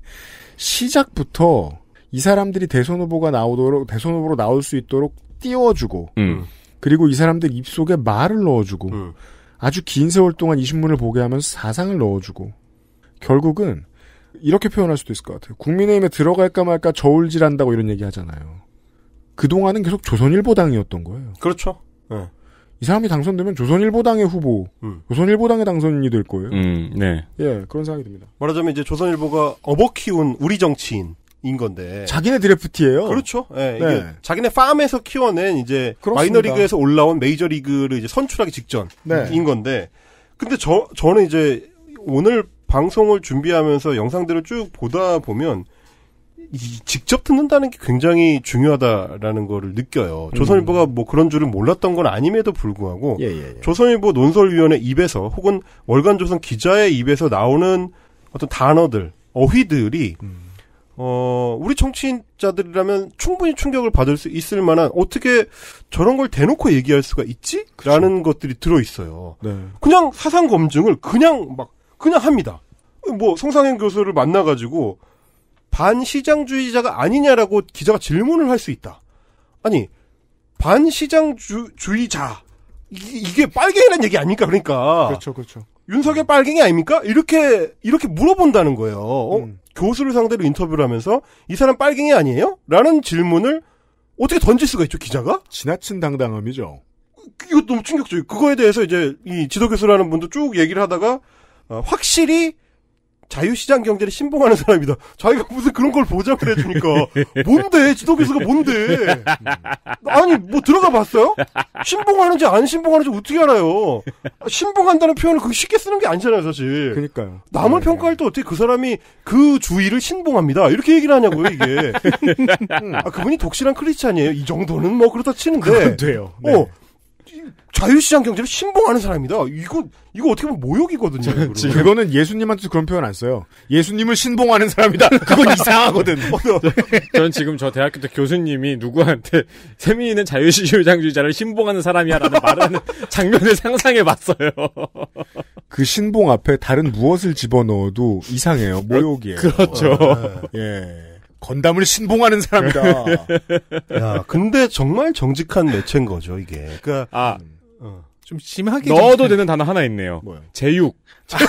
시작부터 이 사람들이 대선 후보가 나오도록, 대선 후보로 나올 수 있도록 띄워주고, 음. 그리고 이 사람들 입속에 말을 넣어주고, 음. 아주 긴 세월 동안 이 신문을 보게 하면서 사상을 넣어주고, 결국은 이렇게 표현할 수도 있을 것 같아요. 국민의힘에 들어갈까 말까 저울질한다고 이런 얘기 하잖아요. 그동안은 계속 조선일보당이었던 거예요. 그렇죠. 네. 이 사람이 당선되면 조선일보당의 후보, 음. 조선일보당의 당선인이 될 거예요. 음, 네. 예, 그런 생각이 듭니다. 말하자면 이제 조선일보가 어버키운 우리 정치인. 인 건데 자기네 드래프트예요. 그렇죠. 예, 네. 이게 자기네 팜에서 키워낸 이제 그렇습니다. 마이너리그에서 올라온 메이저리그를 이제 선출하기 직전인 네. 건데 근데 저 저는 이제 오늘 방송을 준비하면서 영상들을 쭉 보다 보면 직접 듣는다는 게 굉장히 중요하다라는 거를 느껴요. 음. 조선일보가 뭐 그런 줄은 몰랐던 건 아님에도 불구하고 예, 예, 예. 조선일보 논설위원회 입에서 혹은 월간 조선 기자의 입에서 나오는 어떤 단어들, 어휘들이 음. 어, 우리 정치인자들이라면 충분히 충격을 받을 수 있을 만한 어떻게 저런 걸 대놓고 얘기할 수가 있지? 그쵸. 라는 그렇죠. 것들이 들어 있어요. 네. 그냥 사상 검증을 그냥 막 그냥 합니다. 뭐 송상현 교수를 만나가지고 반시장주의자가 아니냐라고 기자가 질문을 할 수 있다. 아니 반시장주의자 이게, 빨갱이란 얘기 아닙니까? 그러니까 그렇죠, 그렇죠. 윤석열 빨갱이 아닙니까? 이렇게 이렇게 물어본다는 거예요. 어? 음. 교수를 상대로 인터뷰를 하면서 이 사람 빨갱이 아니에요? 라는 질문을 어떻게 던질 수가 있죠, 기자가? 지나친 당당함이죠. 이거 너무 충격적이에요. 그거에 대해서 이제 이 지도교수라는 분도 쭉 얘기를 하다가 어, 확실히 자유시장 경제를 신봉하는 사람이다. 자기가 무슨 그런 걸 보장을 해주니까. 뭔데? 지도교수가 뭔데? 아니, 뭐 들어가 봤어요? 신봉하는지 안 신봉하는지 어떻게 알아요? 신봉한다는 표현을 그 쉽게 쓰는 게 아니잖아요, 사실. 그니까요. 남을 네. 평가할 때 어떻게 그 사람이 그 주의를 신봉합니다. 이렇게 얘기를 하냐고요, 이게. 음. 아, 그분이 독실한 크리스찬이에요. 이 정도는 뭐 그렇다 치는데. 돼요. 네. 어, 자유시장 경제를 신봉하는 사람이다. 이거 이거 어떻게 보면 모욕이거든요. 그거는 예수님한테 그런 표현 안 써요. 예수님을 신봉하는 사람이다. 그건 이상하거든. 어, 네. 저, 전 지금 저 대학교 때 교수님이 누구한테 세민이는 자유시장주의자를 신봉하는 사람이야라는 말하는 장면을 상상해봤어요. 그 신봉 앞에 다른 무엇을 집어넣어도 이상해요. 모욕이에요. 그렇죠. 어, 네. 예. 건담을 신봉하는 사람이다. 야, 근데 정말 정직한 매체인 거죠, 이게. 그러니까 아, 음. 좀 심하게 넣어도 좀... 되는 단어 하나 있네요. 뭐요? 제육.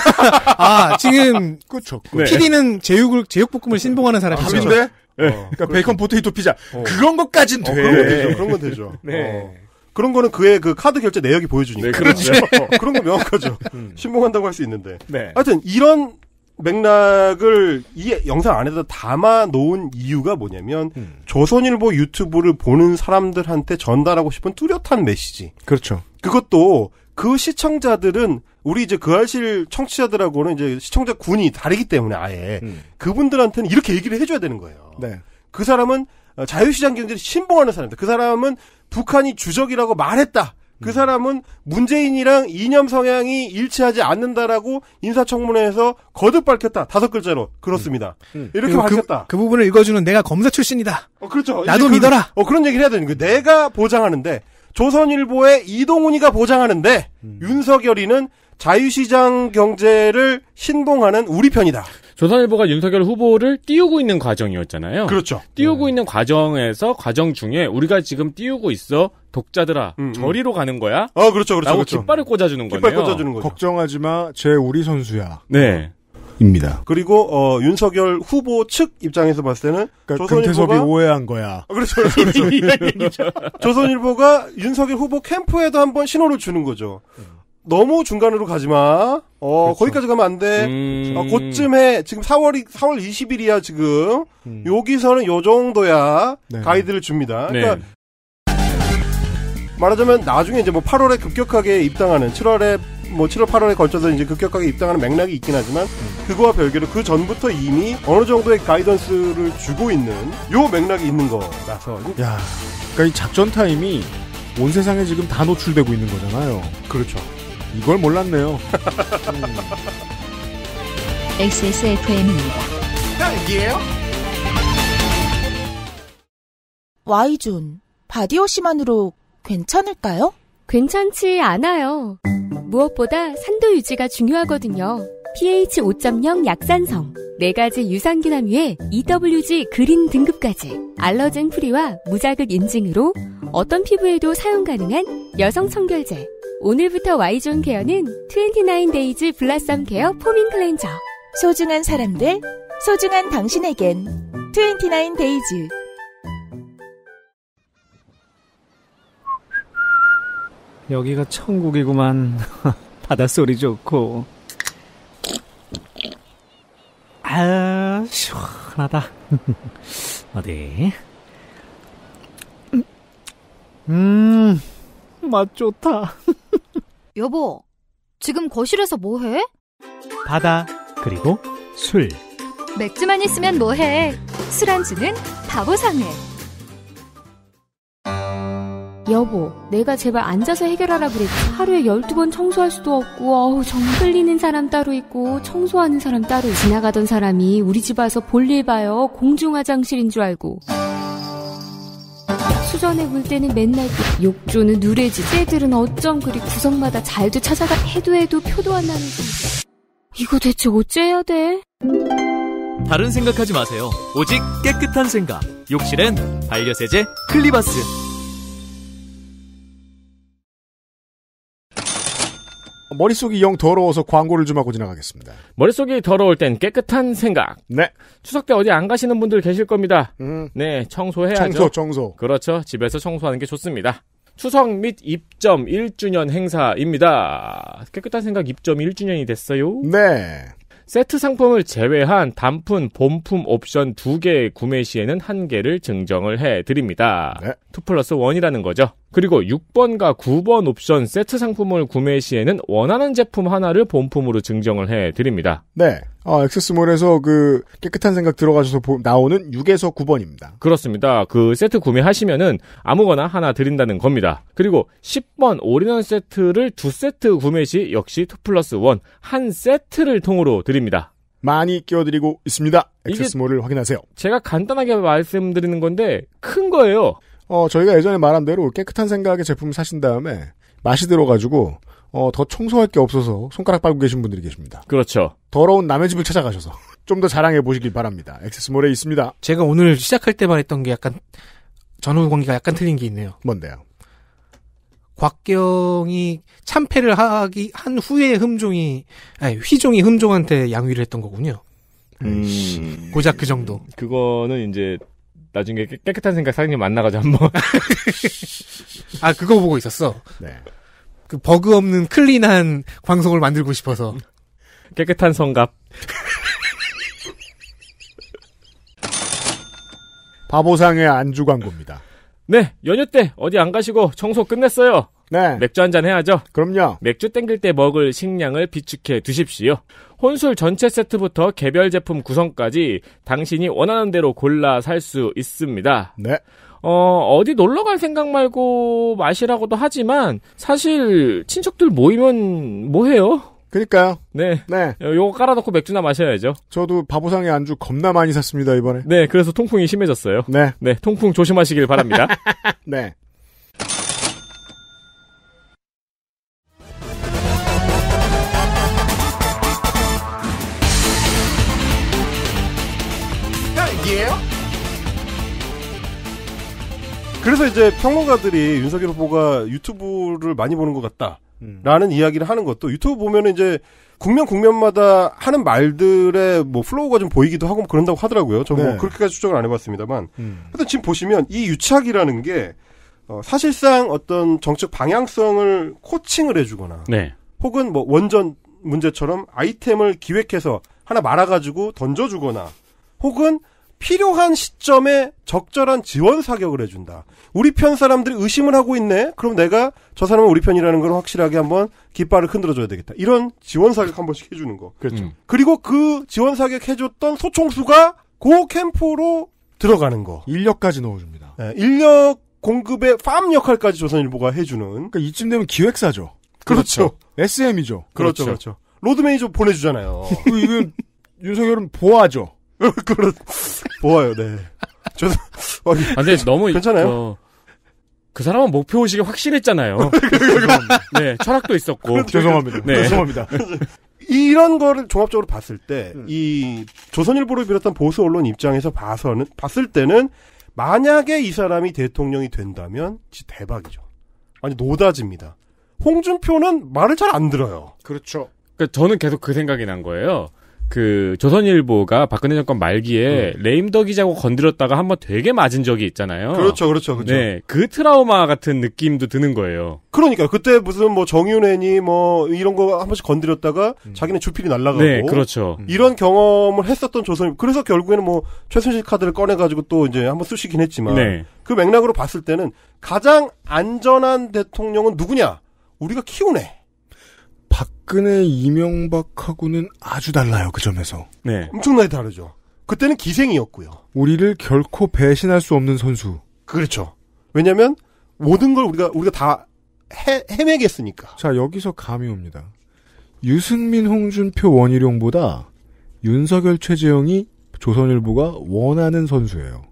아 지금 그렇죠. 네. PD는 제육을 제육 볶음을 신봉하는 사람이죠. 아, 데 네. 어, 그러니까 그렇죠. 베이컨 포테이토 피자 어. 그런 것까진 돼. 어, 그런 건 되죠. 네. 그런 건 되죠. 네. 어. 그런 거는 그의 그 카드 결제 내역이 보여주니까. 네, 그렇죠. 어, 그런 거 명확하죠. 음. 신봉한다고 할 수 있는데. 네. 하여튼 이런 맥락을 이 영상 안에다 담아 놓은 이유가 뭐냐면 음. 조선일보 유튜브를 보는 사람들한테 전달하고 싶은 뚜렷한 메시지. 그렇죠. 그것도 그 시청자들은 우리 이제 그 알실 청취자들하고는 이제 시청자 군이 다르기 때문에 아예 음. 그분들한테는 이렇게 얘기를 해줘야 되는 거예요. 네. 그 사람은 어, 자유시장 경제를 신봉하는 사람들그 사람은 북한이 주적이라고 말했다. 그 음. 사람은 문재인이랑 이념 성향이 일치하지 않는다라고 인사청문회에서 거듭 밝혔다. 다섯 글자로. 그렇습니다. 음, 음. 이렇게 그, 그, 밝혔다. 그, 그, 부분을 읽어주는 내가 검사 출신이다. 어, 그렇죠. 나도 그, 믿어라. 어, 그런 얘기를 해야 되는 거예요. 내가 보장하는데 조선일보의 이동훈이가 보장하는데 음. 윤석열이는 자유시장 경제를 신봉하는 우리 편이다. 조선일보가 윤석열 후보를 띄우고 있는 과정이었잖아요. 그렇죠. 띄우고 음. 있는 과정에서 과정 중에 우리가 지금 띄우고 있어 독자들아 음, 음, 저리로 가는 거야. 아 그렇죠, 그렇죠, 라고 그렇죠. 깃발을 꽂아주는 거예요 깃발 꽂아주는 거죠. 걱정하지 마, 제 우리 선수야. 네. 입니다. 그리고 어, 윤석열 후보 측 입장에서 봤을 때는 그러니까 조선일보가 오해한 거야. 아, 그렇죠. 그렇죠. 그렇죠. 조선일보가 윤석열 후보 캠프에도 한번 신호를 주는 거죠. 너무 중간으로 가지 마. 어, 그렇죠. 거기까지 가면 안 돼. 음... 어, 곧쯤에, 지금 4월이, 4월 20일이야, 지금. 음. 여기서는 요 정도야. 네. 가이드를 줍니다. 네. 그러니까, 말하자면 나중에 이제 뭐 8월에 급격하게 입당하는, 7월에 뭐 7월 8월에 걸쳐서 이제 급격하게 입당하는 맥락이 있긴 하지만 그거와 별개로 그 전부터 이미 어느 정도의 가이던스를 주고 있는 요 맥락이 있는 거라서 야, 그러니까 이 작전 타임이 온 세상에 지금 다 노출되고 있는 거잖아요. 그렇죠. 이걸 몰랐네요. 음. XSFM입니다. 딱이에요? Y존 바디워시만으로 괜찮을까요? 괜찮지 않아요. 무엇보다 산도 유지가 중요하거든요. pH 5.0 약산성, 4가지 유산균 함유에 EWG 그린 등급까지 알러젠 프리와 무자극 인증으로 어떤 피부에도 사용 가능한 여성 청결제. 오늘부터 Y존 케어는 29데이즈 블라썸 케어 포밍 클렌저. 소중한 사람들, 소중한 당신에겐 29데이즈 여기가 천국이구만. 바닷소리 좋고. 아, 시원하다. 어디? 음, 맛 좋다. 여보, 지금 거실에서 뭐 해? 바다, 그리고 술. 맥주만 있으면 뭐 해? 술안주는 바보상회. 여보, 내가 제발 앉아서 해결하라 그랬지. 하루에 12번 청소할 수도 없고, 어우, 정 흘리는 사람 따로 있고, 청소하는 사람 따로 있고. 지나가던 사람이 우리 집 와서 볼일 봐요. 공중화장실인 줄 알고. 수전에 물 때는 맨날 그 욕조는 누래지지. 들은 어쩜 그리 구성마다 잘도 찾아가 해도 해도 표도 안 나는 지 이거 대체 어째야 돼? 다른 생각하지 마세요. 오직 깨끗한 생각. 욕실엔 반려세제 클리바스. 머릿속이 영 더러워서 광고를 좀 하고 지나가겠습니다. 머릿속이 더러울 땐 깨끗한 생각. 네. 추석 때 어디 안 가시는 분들 계실 겁니다. 음. 네, 청소해야죠. 청소, 청소. 그렇죠. 집에서 청소하는 게 좋습니다. 추석 및 입점 1주년 행사입니다. 깨끗한 생각 입점 1주년이 됐어요. 네. 세트 상품을 제외한 단품, 본품 옵션 두 개 구매 시에는 한 개를 증정을 해드립니다. 네. 2 플러스 1이라는 거죠. 그리고 6번과 9번 옵션 세트 상품을 구매 시에는 원하는 제품 하나를 본품으로 증정을 해드립니다. 네. 어, 액세스몰에서 그 깨끗한 생각 들어가셔서 보, 나오는 6에서 9번입니다. 그렇습니다. 그 세트 구매하시면은 아무거나 하나 드린다는 겁니다. 그리고 10번 올인원 세트를 두 세트 구매 시 역시 2 플러스 1한 세트를 통으로 드립니다. 많이 끼워드리고 있습니다. 액세스몰을 확인하세요. 제가 간단하게 말씀드리는 건데 큰 거예요. 어, 저희가 예전에 말한 대로 깨끗한 생각의 제품 을 사신 다음에 맛이 들어가지고 어, 더 청소할 게 없어서 손가락 빨고 계신 분들이 계십니다. 그렇죠. 더러운 남의 집을 찾아가셔서 좀 더 자랑해 보시길 바랍니다. 액세스몰에 있습니다. 제가 오늘 시작할 때만 했던 게 약간 전후 공기가 약간 틀린 게 있네요. 뭔데요? 곽경이 참패를 하기 한 후에 흠종이 아니, 휘종이 흠종한테 양위를 했던 거군요. 음... 음. 고작 그 정도. 그거는 이제 나중에 깨끗한 생각 사장님 만나가지고 한번. 아 그거 보고 있었어. 네. 그 버그 없는 클린한 방송을 만들고 싶어서 깨끗한 성갑 바보상의 안주 광고입니다. 네, 연휴 때 어디 안 가시고 청소 끝냈어요. 네. 맥주 한잔 해야죠. 그럼요. 맥주 땡길 때 먹을 식량을 비축해 두십시오. 혼술 전체 세트부터 개별 제품 구성까지 당신이 원하는 대로 골라 살 수 있습니다. 네. 어, 어디 놀러 갈 생각 말고 마시라고도 하지만 사실 친척들 모이면 뭐 해요? 그니까요. 네. 네. 어, 요거 깔아놓고 맥주나 마셔야죠. 저도 바보상의 안주 겁나 많이 샀습니다, 이번에. 네, 그래서 통풍이 심해졌어요. 네. 네, 통풍 조심하시길 바랍니다. 네. 그래서 이제 평론가들이 윤석열 후보가 유튜브를 많이 보는 것 같다. 음. 라는 음. 이야기를 하는 것도 유튜브 보면은 이제 국면 국면마다 하는 말들의 뭐 플로우가 좀 보이기도 하고 뭐 그런다고 하더라고요. 저뭐 네. 그렇게까지 추정을 안 해봤습니다만. 음. 하여튼 지금 보시면 이 유착이라는 게 어, 사실상 어떤 정책 방향성을 코칭을 해주거나 네. 혹은 뭐 원전 문제처럼 아이템을 기획해서 하나 말아가지고 던져주거나 혹은 필요한 시점에 적절한 지원 사격을 해준다. 우리 편 사람들이 의심을 하고 있네? 그럼 내가 저 사람은 우리 편이라는 걸 확실하게 한번 깃발을 흔들어줘야 되겠다. 이런 지원 사격 한 번씩 해주는 거. 그렇죠. 음. 그리고 그 지원 사격 해줬던 소총수가 고 캠프로 들어가는 거. 인력까지 넣어줍니다. 네, 인력 공급의 팜 역할까지 조선일보가 해주는. 그러니까 이쯤 되면 기획사죠. 그렇죠. 그렇죠. SM이죠. 그렇죠. 그렇죠. 그렇죠. 로드 매니저 보내주잖아요. 그 이건 윤석열은 보아죠. 그런 보아요. 네. 저는 어, 아, 근데 너무 괜찮아요. 어, 그 사람은 목표 의식이 확신했잖아요 네, 철학도 있었고. 죄송합니다. 네. 죄송합니다. 이런 거를 종합적으로 봤을 때, 음. 이 조선일보를 비롯한 보수 언론 입장에서 봐서는, 봤을 때는, 만약에 이 사람이 대통령이 된다면, 지 대박이죠. 아니, 노다집니다. 홍준표는 말을 잘 안 들어요. 그렇죠. 그러니까 저는 계속 그 생각이 난 거예요. 그 조선일보가 박근혜 정권 말기에 음. 네. 레임덕 기자고 건드렸다가 한 번 되게 맞은 적이 있잖아요. 그렇죠, 그렇죠, 그렇죠. 네, 그 트라우마 같은 느낌도 드는 거예요. 그러니까 그때 무슨 뭐정윤해니뭐 이런 거 한 번씩 건드렸다가 음. 자기는 주필이 날라가고 네, 그렇죠. 음. 이런 경험을 했었던 조선일보. 그래서 결국에는 뭐 최순실 카드를 꺼내가지고 또 이제 한번 쑤시긴 했지만 네. 그 맥락으로 봤을 때는 가장 안전한 대통령은 누구냐? 우리가 키우네. 박근혜 이명박하고는 아주 달라요 그 점에서. 네. 엄청나게 다르죠. 그때는 기생이었고요. 우리를 결코 배신할 수 없는 선수. 그렇죠. 왜냐하면 모든 걸 우리가 우리가 다 해, 헤매겠으니까. 자 여기서 감이 옵니다. 유승민, 홍준표, 원희룡보다 윤석열, 최재형이 조선일보가 원하는 선수예요.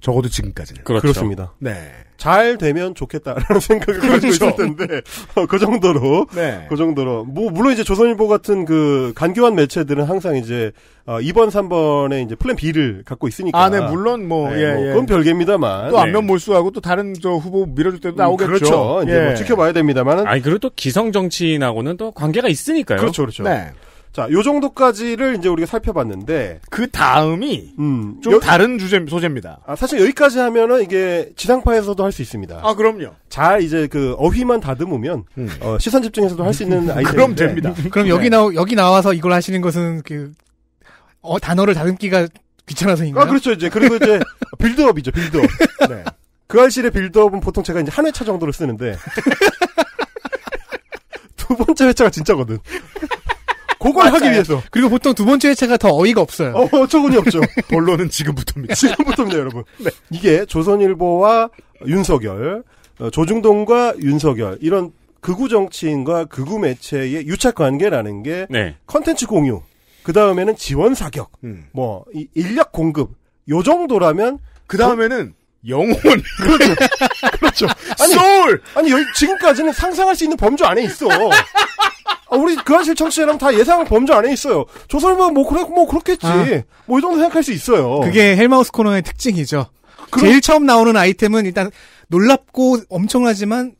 적어도 지금까지는. 그렇죠. 그렇습니다 네. 잘 되면 좋겠다라는 생각을 그렇죠. 가지고 있을 그렇죠. 텐데 어, 그 정도로 네. 그 정도로 뭐 물론 이제 조선일보 같은 그 간교한 매체들은 항상 이제 어 2번 3번에 이제 플랜 B를 갖고 있으니까 아네 물론 뭐, 네, 예, 뭐 예. 그건 별개입니다만 또 안면 네. 몰수하고 또 다른 저 후보 밀어줄 때도 음, 나오겠죠 음, 그렇죠 이제 뭐 예. 지켜봐야 됩니다만은 아니 그리고 또 기성 정치인하고는 또 관계가 있으니까요 그렇죠 그렇죠 네. 자, 요 정도까지를 이제 우리가 살펴봤는데 그 다음이 음, 좀 여, 다른 주제 소재입니다. 아, 사실 여기까지 하면은 이게 지상파에서도 할 수 있습니다. 아, 그럼요. 잘 이제 그 어휘만 다듬으면 음. 어, 시선 집중에서도 할 수 있는 아이템 그럼 됩니다. 그럼 여기 네. 나 여기 나와서 이걸 하시는 것은 그 어, 단어를 다듬기가 귀찮아서인가요? 아, 그렇죠. 이제 그리고 이제 빌드업이죠. 빌드업. 네. 그 알실의 빌드업은 보통 제가 이제 한 회차 정도를 쓰는데 두 번째 회차가 진짜거든. 그걸 맞아요. 하기 위해서. 그리고 보통 두 번째 회차가 더 어이가 없어요. 어, 어처구니 없죠. 네. 본론은 지금부터입니다. 지금부터입니다, 여러분. 네. 이게 조선일보와 윤석열, 어, 조중동과 윤석열 이런 극우 정치인과 극우 매체의 유착 관계라는 게 네. 컨텐츠 공유, 그 다음에는 지원 사격, 음. 뭐 인력 공급 요 정도라면 그 다음에는 영혼. 그렇죠. 그렇죠. 아니, 소울! 아니, 지금까지는 상상할 수 있는 범주 안에 있어. 아, 우리 그한실 청취자랑 다예상 범주 안에 있어요. 조선일보 뭐, 그래, 뭐, 그렇겠지. 아. 뭐, 이 정도 생각할 수 있어요. 그게 헬마우스 코너의 특징이죠. 그럼... 제일 처음 나오는 아이템은 일단 놀랍고 엄청나지만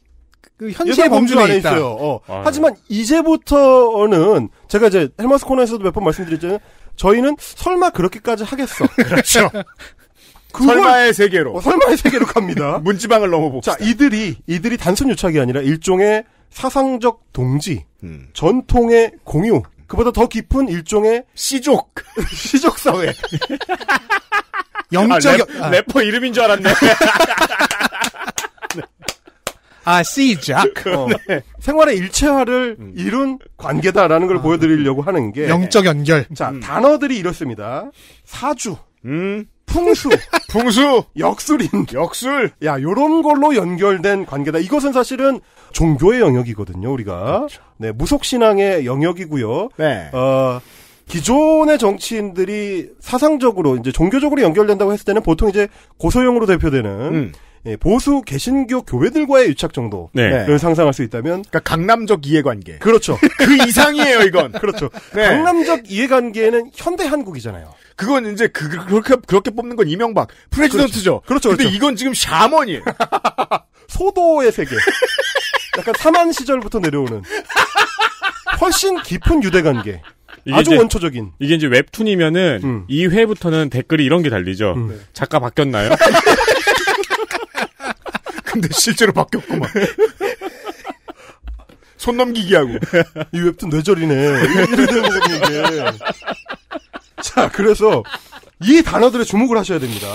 그 현실의 범주 안에 있다. 있어요. 어. 아, 하지만 이제부터는 제가 이제 헬마우스 코너에서도 몇 번 말씀드렸잖아요. 저희는 설마 그렇게까지 하겠어. 그렇죠. 그걸, 설마의 세계로. 어, 설마의 세계로 갑니다. 문지방을 넘어봅시다. 자, 이들이, 이들이 단순 유착이 아니라 일종의 사상적 동지, 음. 전통의 공유, 그보다 더 깊은 일종의 시족, 시족 사회. 아, 영적 아, 랩, 래퍼 이름인 줄 알았네. 아, 시작. 그, 어. 네. 생활의 일체화를 음. 이룬 관계다라는 걸 아, 보여드리려고 하는 게 영적 연결. 자, 음. 단어들이 이렇습니다. 사주, 음. 풍수. 풍수. 역술인. 역술. 야, 요런 걸로 연결된 관계다. 이것은 사실은 종교의 영역이거든요, 우리가. 그렇죠. 네, 무속신앙의 영역이고요. 네. 어, 기존의 정치인들이 사상적으로 이제 종교적으로 연결된다고 했을 때는 보통 이제 고소형으로 대표되는 음. 예, 보수 개신교 교회들과의 유착 정도를 네. 상상할 수 있다면 그니까 강남적 이해관계 그렇죠 그 이상이에요 이건 그렇죠 네. 강남적 이해관계는 현대 한국이잖아요 그건 이제 그, 그, 그렇게 그렇게 뽑는 건 이명박 프레지던트죠 그렇죠, 그렇죠 근데 그렇죠. 이건 지금 샤먼이에요 소도의 세계 약간 사만 시절부터 내려오는 훨씬 깊은 유대 관계 아주 이제, 원초적인. 이게 이제 웹툰이면은 음. 2회부터는 댓글이 이런 게 달리죠. 음. 작가 바뀌었나요? 근데 실제로 바뀌었구만. 손 넘기기 하고. 이 웹툰 뇌절이네. 이런 대목이 이게. 자, 그래서 이 단어들에 주목을 하셔야 됩니다.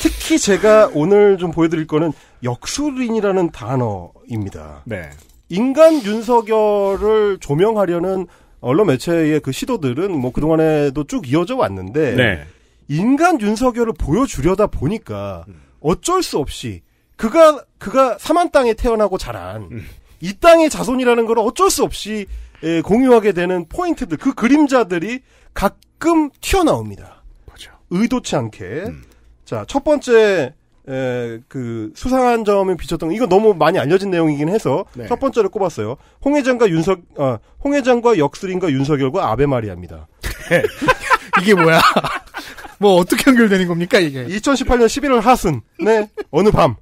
특히 제가 오늘 좀 보여드릴 거는 역술인이라는 단어입니다. 네. 인간 윤석열을 조명하려는 언론 매체의 그 시도들은 뭐 그동안에도 쭉 이어져 왔는데 네. 인간 윤석열을 보여주려다 보니까 어쩔 수 없이 그가 그가 사만 땅에 태어나고 자란 음. 이 땅의 자손이라는 걸 어쩔 수 없이 예, 공유하게 되는 포인트들 그 그림자들이 가끔 튀어나옵니다. 맞아. 의도치 않게 음. 자첫 번째 에, 그 수상한 점에 비쳤던 이거 너무 많이 알려진 내용이긴 해서 네. 첫 번째를 꼽았어요. 홍회장과 윤석 아, 어, 홍회장과 역술인과 윤석열과 아베 마리아입니다. 네. 이게 뭐야? 뭐 어떻게 연결되는 겁니까 이게? 2018년 11월 하순 네 어느 밤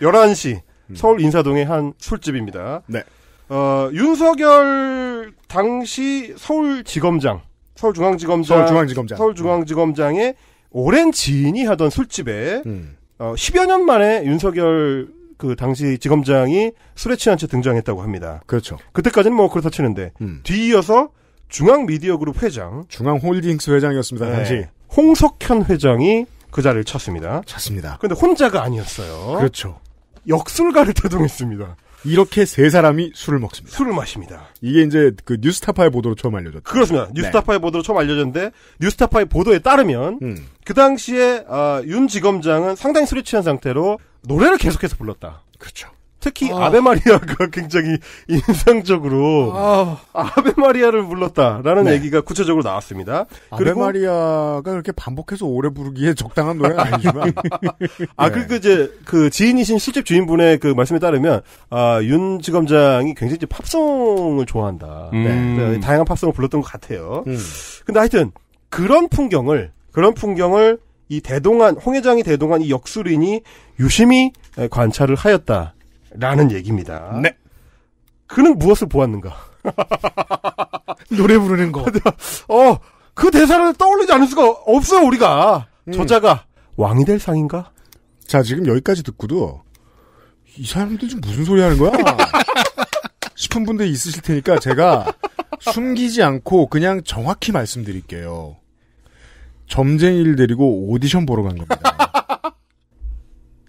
11시 서울 인사동의 한 술집입니다. 네. 어, 윤석열 당시 서울지검장, 서울중앙지검장, 서울중앙지검장, 서울중앙지검장의 오랜 지인이 하던 술집에 음. 어, 10여 년 만에 윤석열 그 당시 지검장이 술에 취한 채 등장했다고 합니다. 그렇죠. 그때까지는 뭐 그렇다 치는데 음. 뒤이어서 중앙미디어그룹 회장, 중앙홀딩스 회장이었습니다 네. 당시 홍석현 회장이 그 자리를 찾습니다 찼습니다. 그런데 혼자가 아니었어요. 그렇죠. 역술가를 태동했습니다. 이렇게 세 사람이 술을 먹습니다. 술을 마십니다. 이게 이제 그 뉴스타파의 보도로 처음 알려졌죠. 그렇습니다. 네. 뉴스타파의 네. 보도로 처음 알려졌는데 뉴스타파의 보도에 따르면 음. 그 당시에 어, 윤 지검장은 상당히 술에 취한 상태로 노래를 계속해서 불렀다. 그렇죠. 특히 아. 베 마리아가 굉장히 인상적으로 아. 베 마리아를 불렀다라는 네. 얘기가 구체적으로 나왔습니다. 아베 마리아가 그렇게 반복해서 오래 부르기에 적당한 노래는 아니지만 아그 네. 이제 그 지인이신 실집 주인분의 그 말씀에 따르면 아, 윤 지검장이 굉장히 이제 팝송을 좋아한다. 음. 네. 그러니까 다양한 팝송을 불렀던 것 같아요. 음. 근데 하여튼 그런 풍경을 그런 풍경을 이 대동안 홍회장이 대동한이 역술인이 유심히 관찰을 하였다. 라는 얘기입니다. 네. 그는 무엇을 보았는가? 노래 부르는 거. 어, 그 대사를 떠올리지 않을 수가 없어요, 우리가. 음. 저자가 왕이 될 상인가? 자, 지금 여기까지 듣고도 이 사람들 지금 무슨 소리 하는 거야? 싶은 분들 이 있으실 테니까 제가 숨기지 않고 그냥 정확히 말씀드릴게요. 점쟁이를 데리고 오디션 보러 간 겁니다.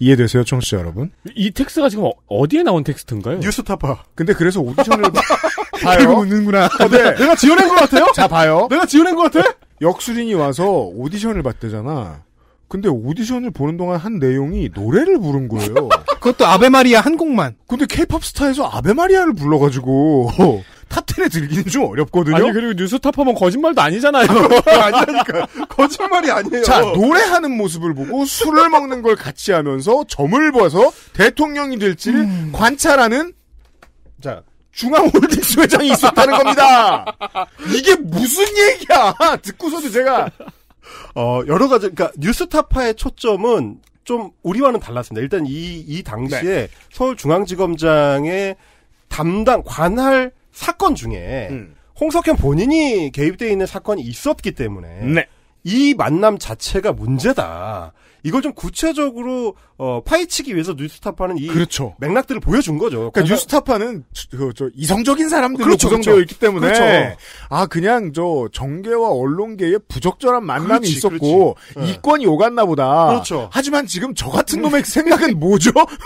이해되세요, 청취자 여러분? 이텍스가 지금 어, 어디에 나온 텍스트인가요? 뉴스타파. 근데 그래서 오디션을 봐요. 결국 웃는구나. 어, 네. 네. 내가 지어낸 것 같아요? 자, 봐요. 내가 지어낸 것 같아? 역술인이 와서 오디션을 봤대잖아. 근데 오디션을 보는 동안 한 내용이 노래를 부른 거예요. 그것도 아베마리아 한 곡만. 근데 케이팝 스타에서 아베마리아를 불러가지고 탑1에 들기는 좀 어렵거든요. 아니 그리고 뉴스탑 하면 거짓말도 아니잖아요. 아, 아니니까 거짓말이 아니에요. 자 노래하는 모습을 보고 술을 먹는 걸 같이 하면서 점을 봐서 대통령이 될지를 음... 관찰하는 자 중앙홀딩스 회장이 있었다는 겁니다. 이게 무슨 얘기야? 듣고서도 제가 어 여러 가지 그러니까 뉴스타파의 초점은 좀 우리와는 달랐습니다. 일단 이 이 당시에 네. 서울중앙지검장의 담당 관할 사건 중에 음. 홍석현 본인이 개입돼 있는 사건이 있었기 때문에 네. 이 만남 자체가 문제다. 이걸 좀 구체적으로 어, 파헤치기 위해서 뉴스타파는 이 그렇죠. 맥락들을 보여준 거죠. 그러니까 뉴스타파는 그, 저 이성적인 사람들로 그렇죠, 그렇죠. 구성되어 그렇죠. 있기 때문에 그렇죠. 아 그냥 저 정계와 언론계의 부적절한 만남이 그렇지, 있었고 그렇지. 이권이 오갔나 보다. 그렇죠. 하지만 지금 저 같은 놈의 생각은 뭐죠?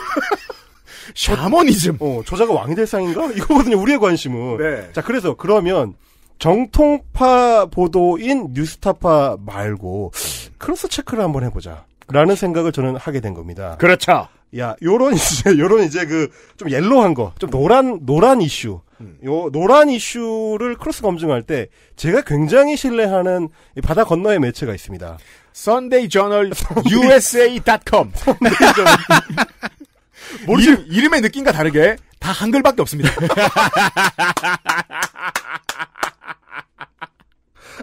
샤머니즘. 어, 저자가 왕이 될 상인가? 이거거든요. 우리의 관심은. 네. 자, 그래서 그러면 정통파 보도인 뉴스타파 말고 크로스 체크를 한번 해보자. 라는 생각을 저는 하게 된 겁니다. 그렇죠. 야, 요런 이제 요런 이제 그 좀 옐로한 거, 좀 노란 노란 이슈. 음. 요 노란 이슈를 크로스 검증할 때 제가 굉장히 신뢰하는 바다 건너의 매체가 있습니다. Sunday Journal USA.com. 모르시 이름, 이름의 느낌과 다르게 다 한글밖에 없습니다.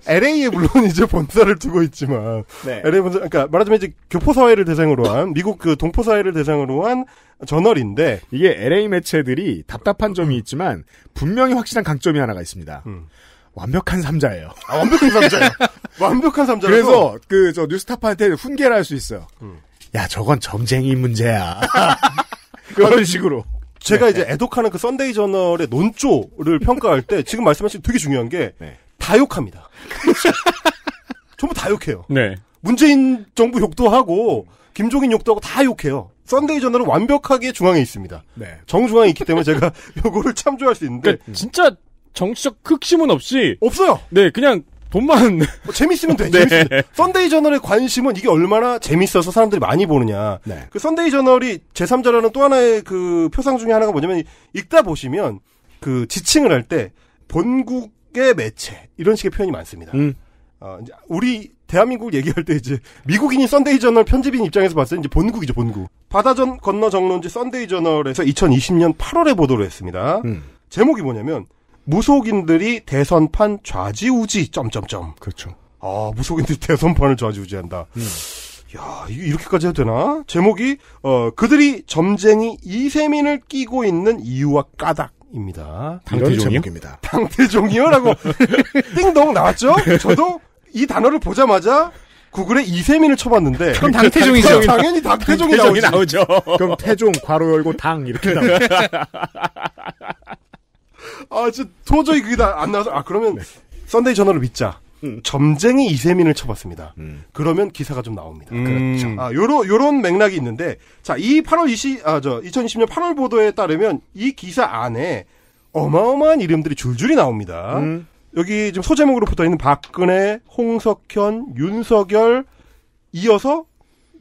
LA에 물론 이제 본사를 두고 있지만 네. LA 본사 그러니까 말하자면 이제 교포 사회를 대상으로 한 미국 그 동포 사회를 대상으로 한 저널인데 이게 LA 매체들이 답답한 점이 있지만 분명히 확실한 강점이 하나가 있습니다. 음. 완벽한 삼자예요. 아, 완벽한 삼자예요. 완벽한 삼자. 그래서 그 저 뉴스타파한테 훈계를 할 수 있어요. 음. 야 저건 점쟁이 문제야. 그런 식으로. 제가 네. 이제 애독하는 그 썬데이 저널의 논조를 평가할 때 지금 말씀하신 되게 중요한 게 네. 다욕합니다. 전부 다 욕해요. 네. 문재인 정부 욕도 하고 김종인 욕도 하고 다 욕해요. 썬데이 저널은 완벽하게 중앙에 있습니다. 네. 정중앙에 있기 때문에 제가 요거를 참조할 수 있는데 그러니까 진짜 정치적 흑심은 없이 없어요. 네, 그냥 돈만 뭐 재밌으면 돼. 네. 재 썬데이 저널의 관심은 이게 얼마나 재밌어서 사람들이 많이 보느냐. 네. 그 썬데이 저널이 제3자라는 또 하나의 그 표상 중에 하나가 뭐냐면 읽다 보시면 그 지칭을 할 때 본국의 매체 이런 식의 표현이 많습니다. 음. 어, 이제 우리 대한민국 얘기할 때 이제 미국인이 썬데이 저널 편집인 입장에서 봤을 때 이제 본국이죠 본국. 바다전 건너 정론지 썬데이 저널에서 2020년 8월에 보도를 했습니다. 음. 제목이 뭐냐면 무속인들이 대선판 좌지우지 점점점. 그렇죠. 아 무속인들이 대선판을 좌지우지한다. 음. 야 이렇게까지 해도 되나? 제목이 어 그들이 점쟁이 이세민을 끼고 있는 이유와 까닭. 입니다. 당태종이요? 당태종이요라고 띵동 나왔죠? 저도 이 단어를 보자마자 구글에 이세민을 쳐봤는데 그럼 그 당태종이죠. 당연히 당태종이, 나오죠. 그럼 태종 괄호 열고 당 이렇게 나와요 아, 진짜 도저히 그게 다 안 나와서, 아, 그러면, 네. 썬데이 전화를 믿자. 음. 점쟁이 이세민을 쳐봤습니다. 음. 그러면 기사가 좀 나옵니다. 음. 그렇죠. 아, 요런, 요런 맥락이 있는데, 자, 이 8월 20, 아, 저, 2020년 8월 보도에 따르면 이 기사 안에 어마어마한 이름들이 줄줄이 나옵니다. 음. 여기 지금 소제목으로 붙어 있는 박근혜, 홍석현, 윤석열, 이어서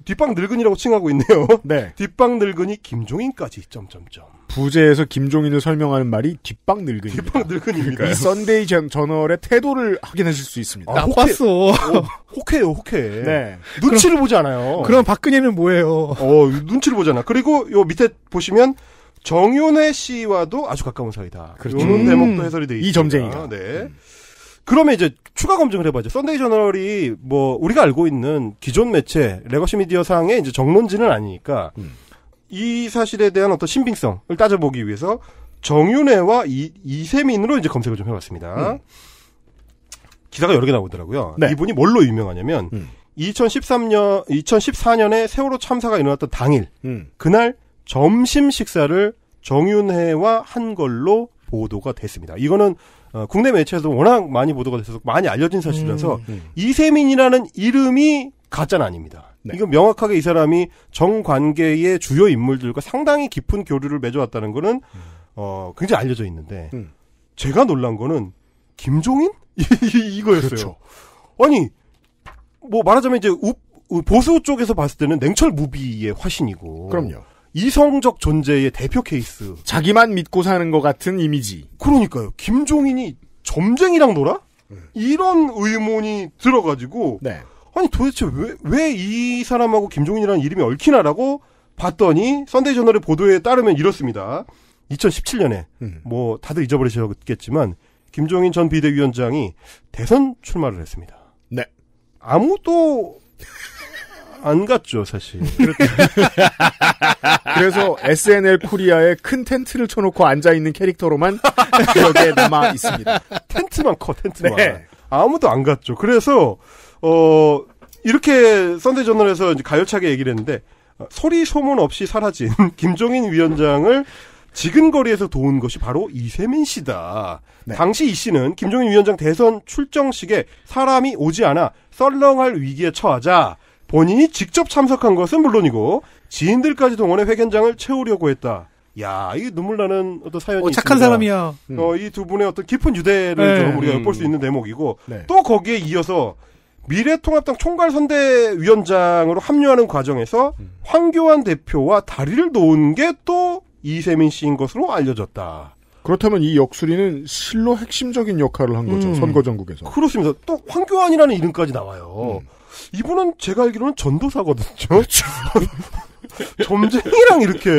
뒷방 늙은이라고 칭하고 있네요. 네. 뒷방 늙은이 김종인까지 점점점. 부재에서 김종인을 설명하는 말이 뒷방 늙은이. 뒷방 늙은입니다이 그러니까 썬데이 저널의 태도를 확인하실 수 있습니다. 아, 나빴어. 어, 혹해요, 혹해. 네. 눈치를 그럼, 보잖아요 그럼 박근혜는 뭐예요? 어, 눈치를 보잖아. 그리고 요 밑에 보시면 정윤회 씨와도 아주 가까운 사이다. 그렇죠. 이런 음. 대목도 해설이 돼 있습니다. 이 점쟁이가. 네. 음. 그러면 이제 추가 검증을 해봐야죠. 썬데이 저널이 뭐 우리가 알고 있는 기존 매체 레거시 미디어 상의 이제 정론지는 아니니까 음. 이 사실에 대한 어떤 신빙성을 따져보기 위해서 정윤회와 이, 이세민으로 이제 검색을 좀 해봤습니다. 음. 기사가 여러 개 나오더라고요. 네. 이분이 뭘로 유명하냐면 음. 2013년 2014년에 세월호 참사가 일어났던 당일 음. 그날 점심 식사를 정윤회와 한 걸로 보도가 됐습니다. 이거는 어, 국내 매체에서 워낙 많이 보도가 돼서 많이 알려진 사실이라서 음, 음. 이세민이라는 이름이 가짜는 아닙니다. 네. 이건 명확하게 이 사람이 정관계의 주요 인물들과 상당히 깊은 교류를 맺어왔다는 거는 음. 어 굉장히 알려져 있는데 음. 제가 놀란 거는 김종인 이거였어요. 그렇죠. 아니 뭐 말하자면 이제 우, 보수 쪽에서 봤을 때는 냉철 무비의 화신이고 그럼요. 이성적 존재의 대표 케이스. 자기만 믿고 사는 것 같은 이미지. 그러니까요. 김종인이 점쟁이랑 놀아? 음. 이런 의문이 들어가지고 네. 아니 도대체 왜 왜 이 사람하고 김종인이라는 이름이 얽히나라고 봤더니 선데이 저널의 보도에 따르면 이렇습니다. 2017년에 음. 뭐 다들 잊어버리셨겠지만 김종인 전 비대위원장이 대선 출마를 했습니다. 네. 아무도 안 갔죠, 사실. 그래서 SNL 코리아에 큰 텐트를 쳐놓고 앉아있는 캐릭터로만 기억에 남아 있습니다. 텐트만 커, 텐트만. 네. 아무도 안 갔죠. 그래서 어, 이렇게 썬데이 저널에서 가열차게 얘기를 했는데 어, 소리 소문 없이 사라진 김종인 위원장을 지근 거리에서 도운 것이 바로 이세민 씨다. 네. 당시 이 씨는 김종인 위원장 대선 출정식에 사람이 오지 않아 썰렁할 위기에 처하자 본인이 직접 참석한 것은 물론이고 지인들까지 동원해 회견장을 채우려고 했다. 야, 이 눈물 나는 어떤 사연이 어, 착한 있습니다. 사람이야. 어, 이 두 분의 어떤 깊은 유대를 네. 좀 우리가 엿볼 음. 수 있는 대목이고 네. 또 거기에 이어서 미래통합당 총괄선대위원장으로 합류하는 과정에서 음. 황교안 대표와 다리를 놓은 게 또 이세민 씨인 것으로 알려졌다. 그렇다면 이역수리는 실로 핵심적인 역할을 한 거죠. 음. 선거 전국에서. 그렇습니다. 또 황교안이라는 이름까지 나와요. 음. 이분은 제가 알기로는 전도사거든요. 그렇죠. 점쟁이랑 이렇게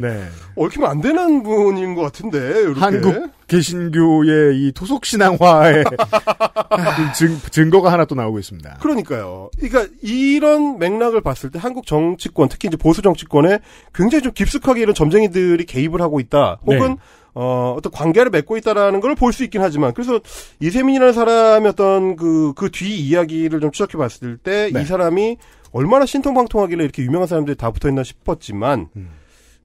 네. 얽히면 안 되는 분인 것 같은데 이렇게. 한국 개신교의 이 토속신앙화의 증, 증거가 하나 또 나오고 있습니다. 그러니까요. 그러니까 이런 맥락을 봤을 때 한국 정치권, 특히 이제 보수 정치권에 굉장히 좀 깊숙하게 이런 점쟁이들이 개입을 하고 있다. 혹은 네. 어, 어떤 관계를 맺고 있다라는 걸 볼 수 있긴 하지만, 그래서 이세민이라는 사람이 어떤 그, 그 뒤 이야기를 좀 추적해 봤을 때, 네. 이 사람이 얼마나 신통방통하길래 이렇게 유명한 사람들이 다 붙어 있나 싶었지만, 음.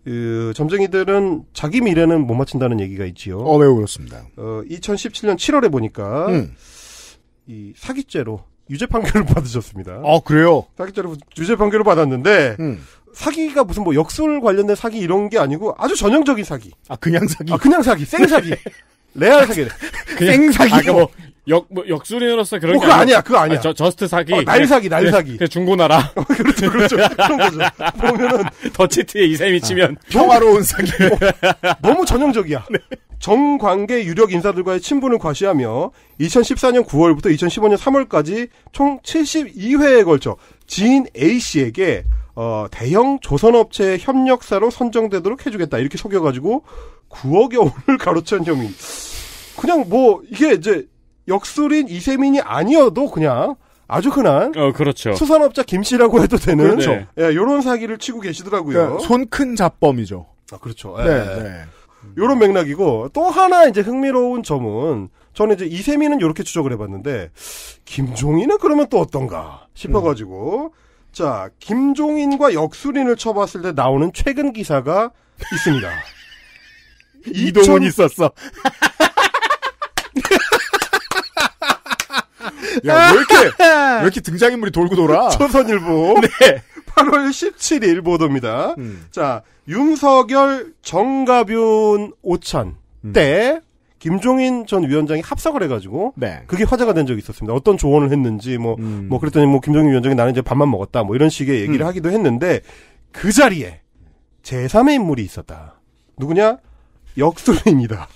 그 점쟁이들은 자기 미래는 못 맞춘다는 얘기가 있지요. 어, 매우 그렇습니다. 어, 2017년 7월에 보니까 음. 이 사기죄로 유죄 판결을 받으셨습니다. 아, 그래요? 사기죄로 유죄 판결을 받았는데 음. 사기가 무슨 뭐 역술 관련된 사기 이런 게 아니고 아주 전형적인 사기. 아, 그냥 사기. 아, 그냥 사기. 생 사기. 레알 사기. 생 사기. 아까 그러니까 뭐 역, 뭐, 역술인으로서 그런 어, 게 그거 아니야. 그거 아니야. 아, 저, 저스트 사기. 어, 날 네. 사기, 날 네. 사기. 그 중고나라. 그렇죠, 그렇죠. 그런 거죠. 보면은. 더치트에 이세 미치면. 아, 평화로운 사기. 어, 너무 전형적이야. 네. 정관계 유력 인사들과의 친분을 과시하며 2014년 9월부터 2015년 3월까지 총 72회에 걸쳐 지인 A씨에게 어, 대형 조선업체 협력사로 선정되도록 해주겠다. 이렇게 속여가지고 9억여 원을 가로챈 혐의. 그냥 뭐, 이게 이제 역술인 이세민이 아니어도 그냥 아주 흔한 어, 그렇죠. 수산업자 김씨라고 해도 되는 그렇죠. 네. 예, 요런 사기를 치고 계시더라고요. 그러니까 네, 손큰 잡범이죠. 아, 그렇죠. 네, 예. 네. 네. 요런 맥락이고 또 하나 이제 흥미로운 점은 저는 이제 이세민은 이렇게 추적을 해봤는데 김종인은 그러면 또 어떤가 싶어가지고 음. 자 김종인과 역술인을 쳐봤을 때 나오는 최근 기사가 있습니다. 이동훈 2000... 있었어. 야, 왜 이렇게, 왜 이렇게 등장인물이 돌고 돌아? 조선일보. 네. 8월 17일 보도입니다. 음. 자, 윤석열 정가윤 오찬 음. 때 김종인 전 위원장이 합석을 해가지고 네. 그게 화제가 된 적이 있었습니다. 어떤 조언을 했는지 뭐 음. 뭐 그랬더니 뭐 김종인 위원장이 나는 이제 밥만 먹었다 뭐 이런 식의 얘기를 음. 하기도 했는데 그 자리에 제3의 인물이 있었다. 누구냐? 역술입니다.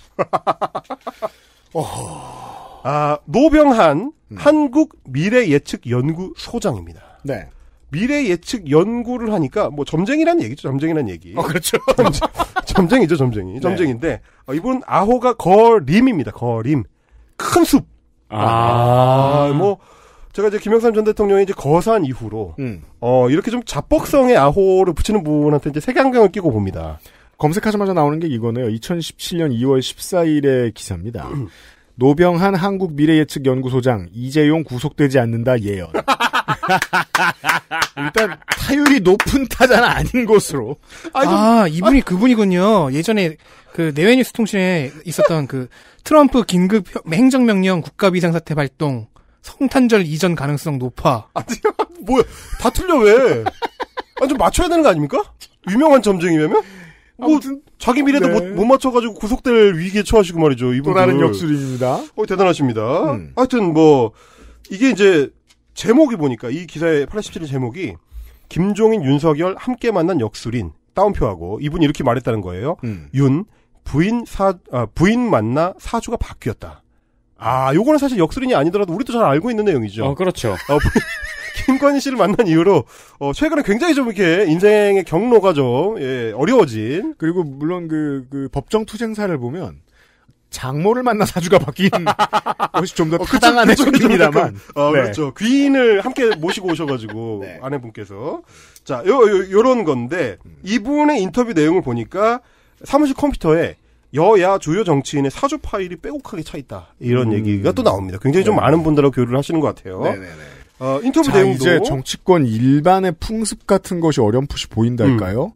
어... 아, 노병한 음. 한국 미래 예측 연구 소장입니다. 네. 미래 예측 연구를 하니까 뭐 점쟁이라는 얘기죠. 점쟁이라는 얘기. 어, 그렇죠. 점쟁, 이죠 점쟁이. 네. 점쟁인데 어, 이분 아호가 거림입니다. 거림. 큰 숲. 아. 아뭐 제가 이제 김영삼 전 대통령이 이제 거산 이후로 음. 어 이렇게 좀 자뻑성의 아호를 붙이는 분한테 이제 색안경을 끼고 봅니다. 검색하자마자 나오는 게 이거네요. 2017년 2월 14일의 기사입니다. 음. 노병한 한국 미래예측연구소장 이재용 구속되지 않는다 예언. 일단 타율이 높은 타자는 아닌 것으로. 아, 아 이분이 그분이군요. 예전에 그 내외뉴스 통신에 있었던 그 트럼프 긴급 행정명령 국가 비상사태 발동 성탄절 이전 가능성 높아. 아니 뭐야 다 틀려 왜? 아좀 맞춰야 되는 거 아닙니까? 유명한 점쟁이라면? 뭐 아무튼 자기 미래도 네. 못, 못, 맞춰가지고 구속될 위기에 처하시고 말이죠. 이분들. 또 다른 역술입니다. 어, 대단하십니다. 음. 하여튼 뭐 이게 이제 제목이 보니까 이 기사의 87일 제목이 김종인 윤석열 함께 만난 역술인 다운표하고 이분이 이렇게 말했다는 거예요. 음. 윤 부인 사 아, 부인 만나 사주가 바뀌었다. 아, 요거는 사실 역술인이 아니더라도 우리도 잘 알고 있는 내용이죠. 어, 그렇죠. 어, 부인, 김건희 씨를 만난 이후로 어, 최근에 굉장히 좀 이렇게 인생의 경로가 좀 예, 어려워진 그리고 물론 그, 그 법정 투쟁사를 보면 장모를 만나 사주가 바뀐 것이 좀더 어, 타당한 해석입니다만. 어, 네. 그렇죠. 귀인을 함께 모시고 오셔가지고 네. 아내분께서 자, 요, 요 요런 건데 이분의 인터뷰 내용을 보니까 사무실 컴퓨터에 여야 주요 정치인의 사주 파일이 빼곡하게 차 있다 이런 음. 얘기가 또 나옵니다. 굉장히 좀 네. 많은 분들하고 교류를 하시는 것 같아요. 네네네. 네, 네. 어, 인터뷰 자, 내용도 이제 정치권 일반의 풍습 같은 것이 어렴풋이 보인달까요? 음.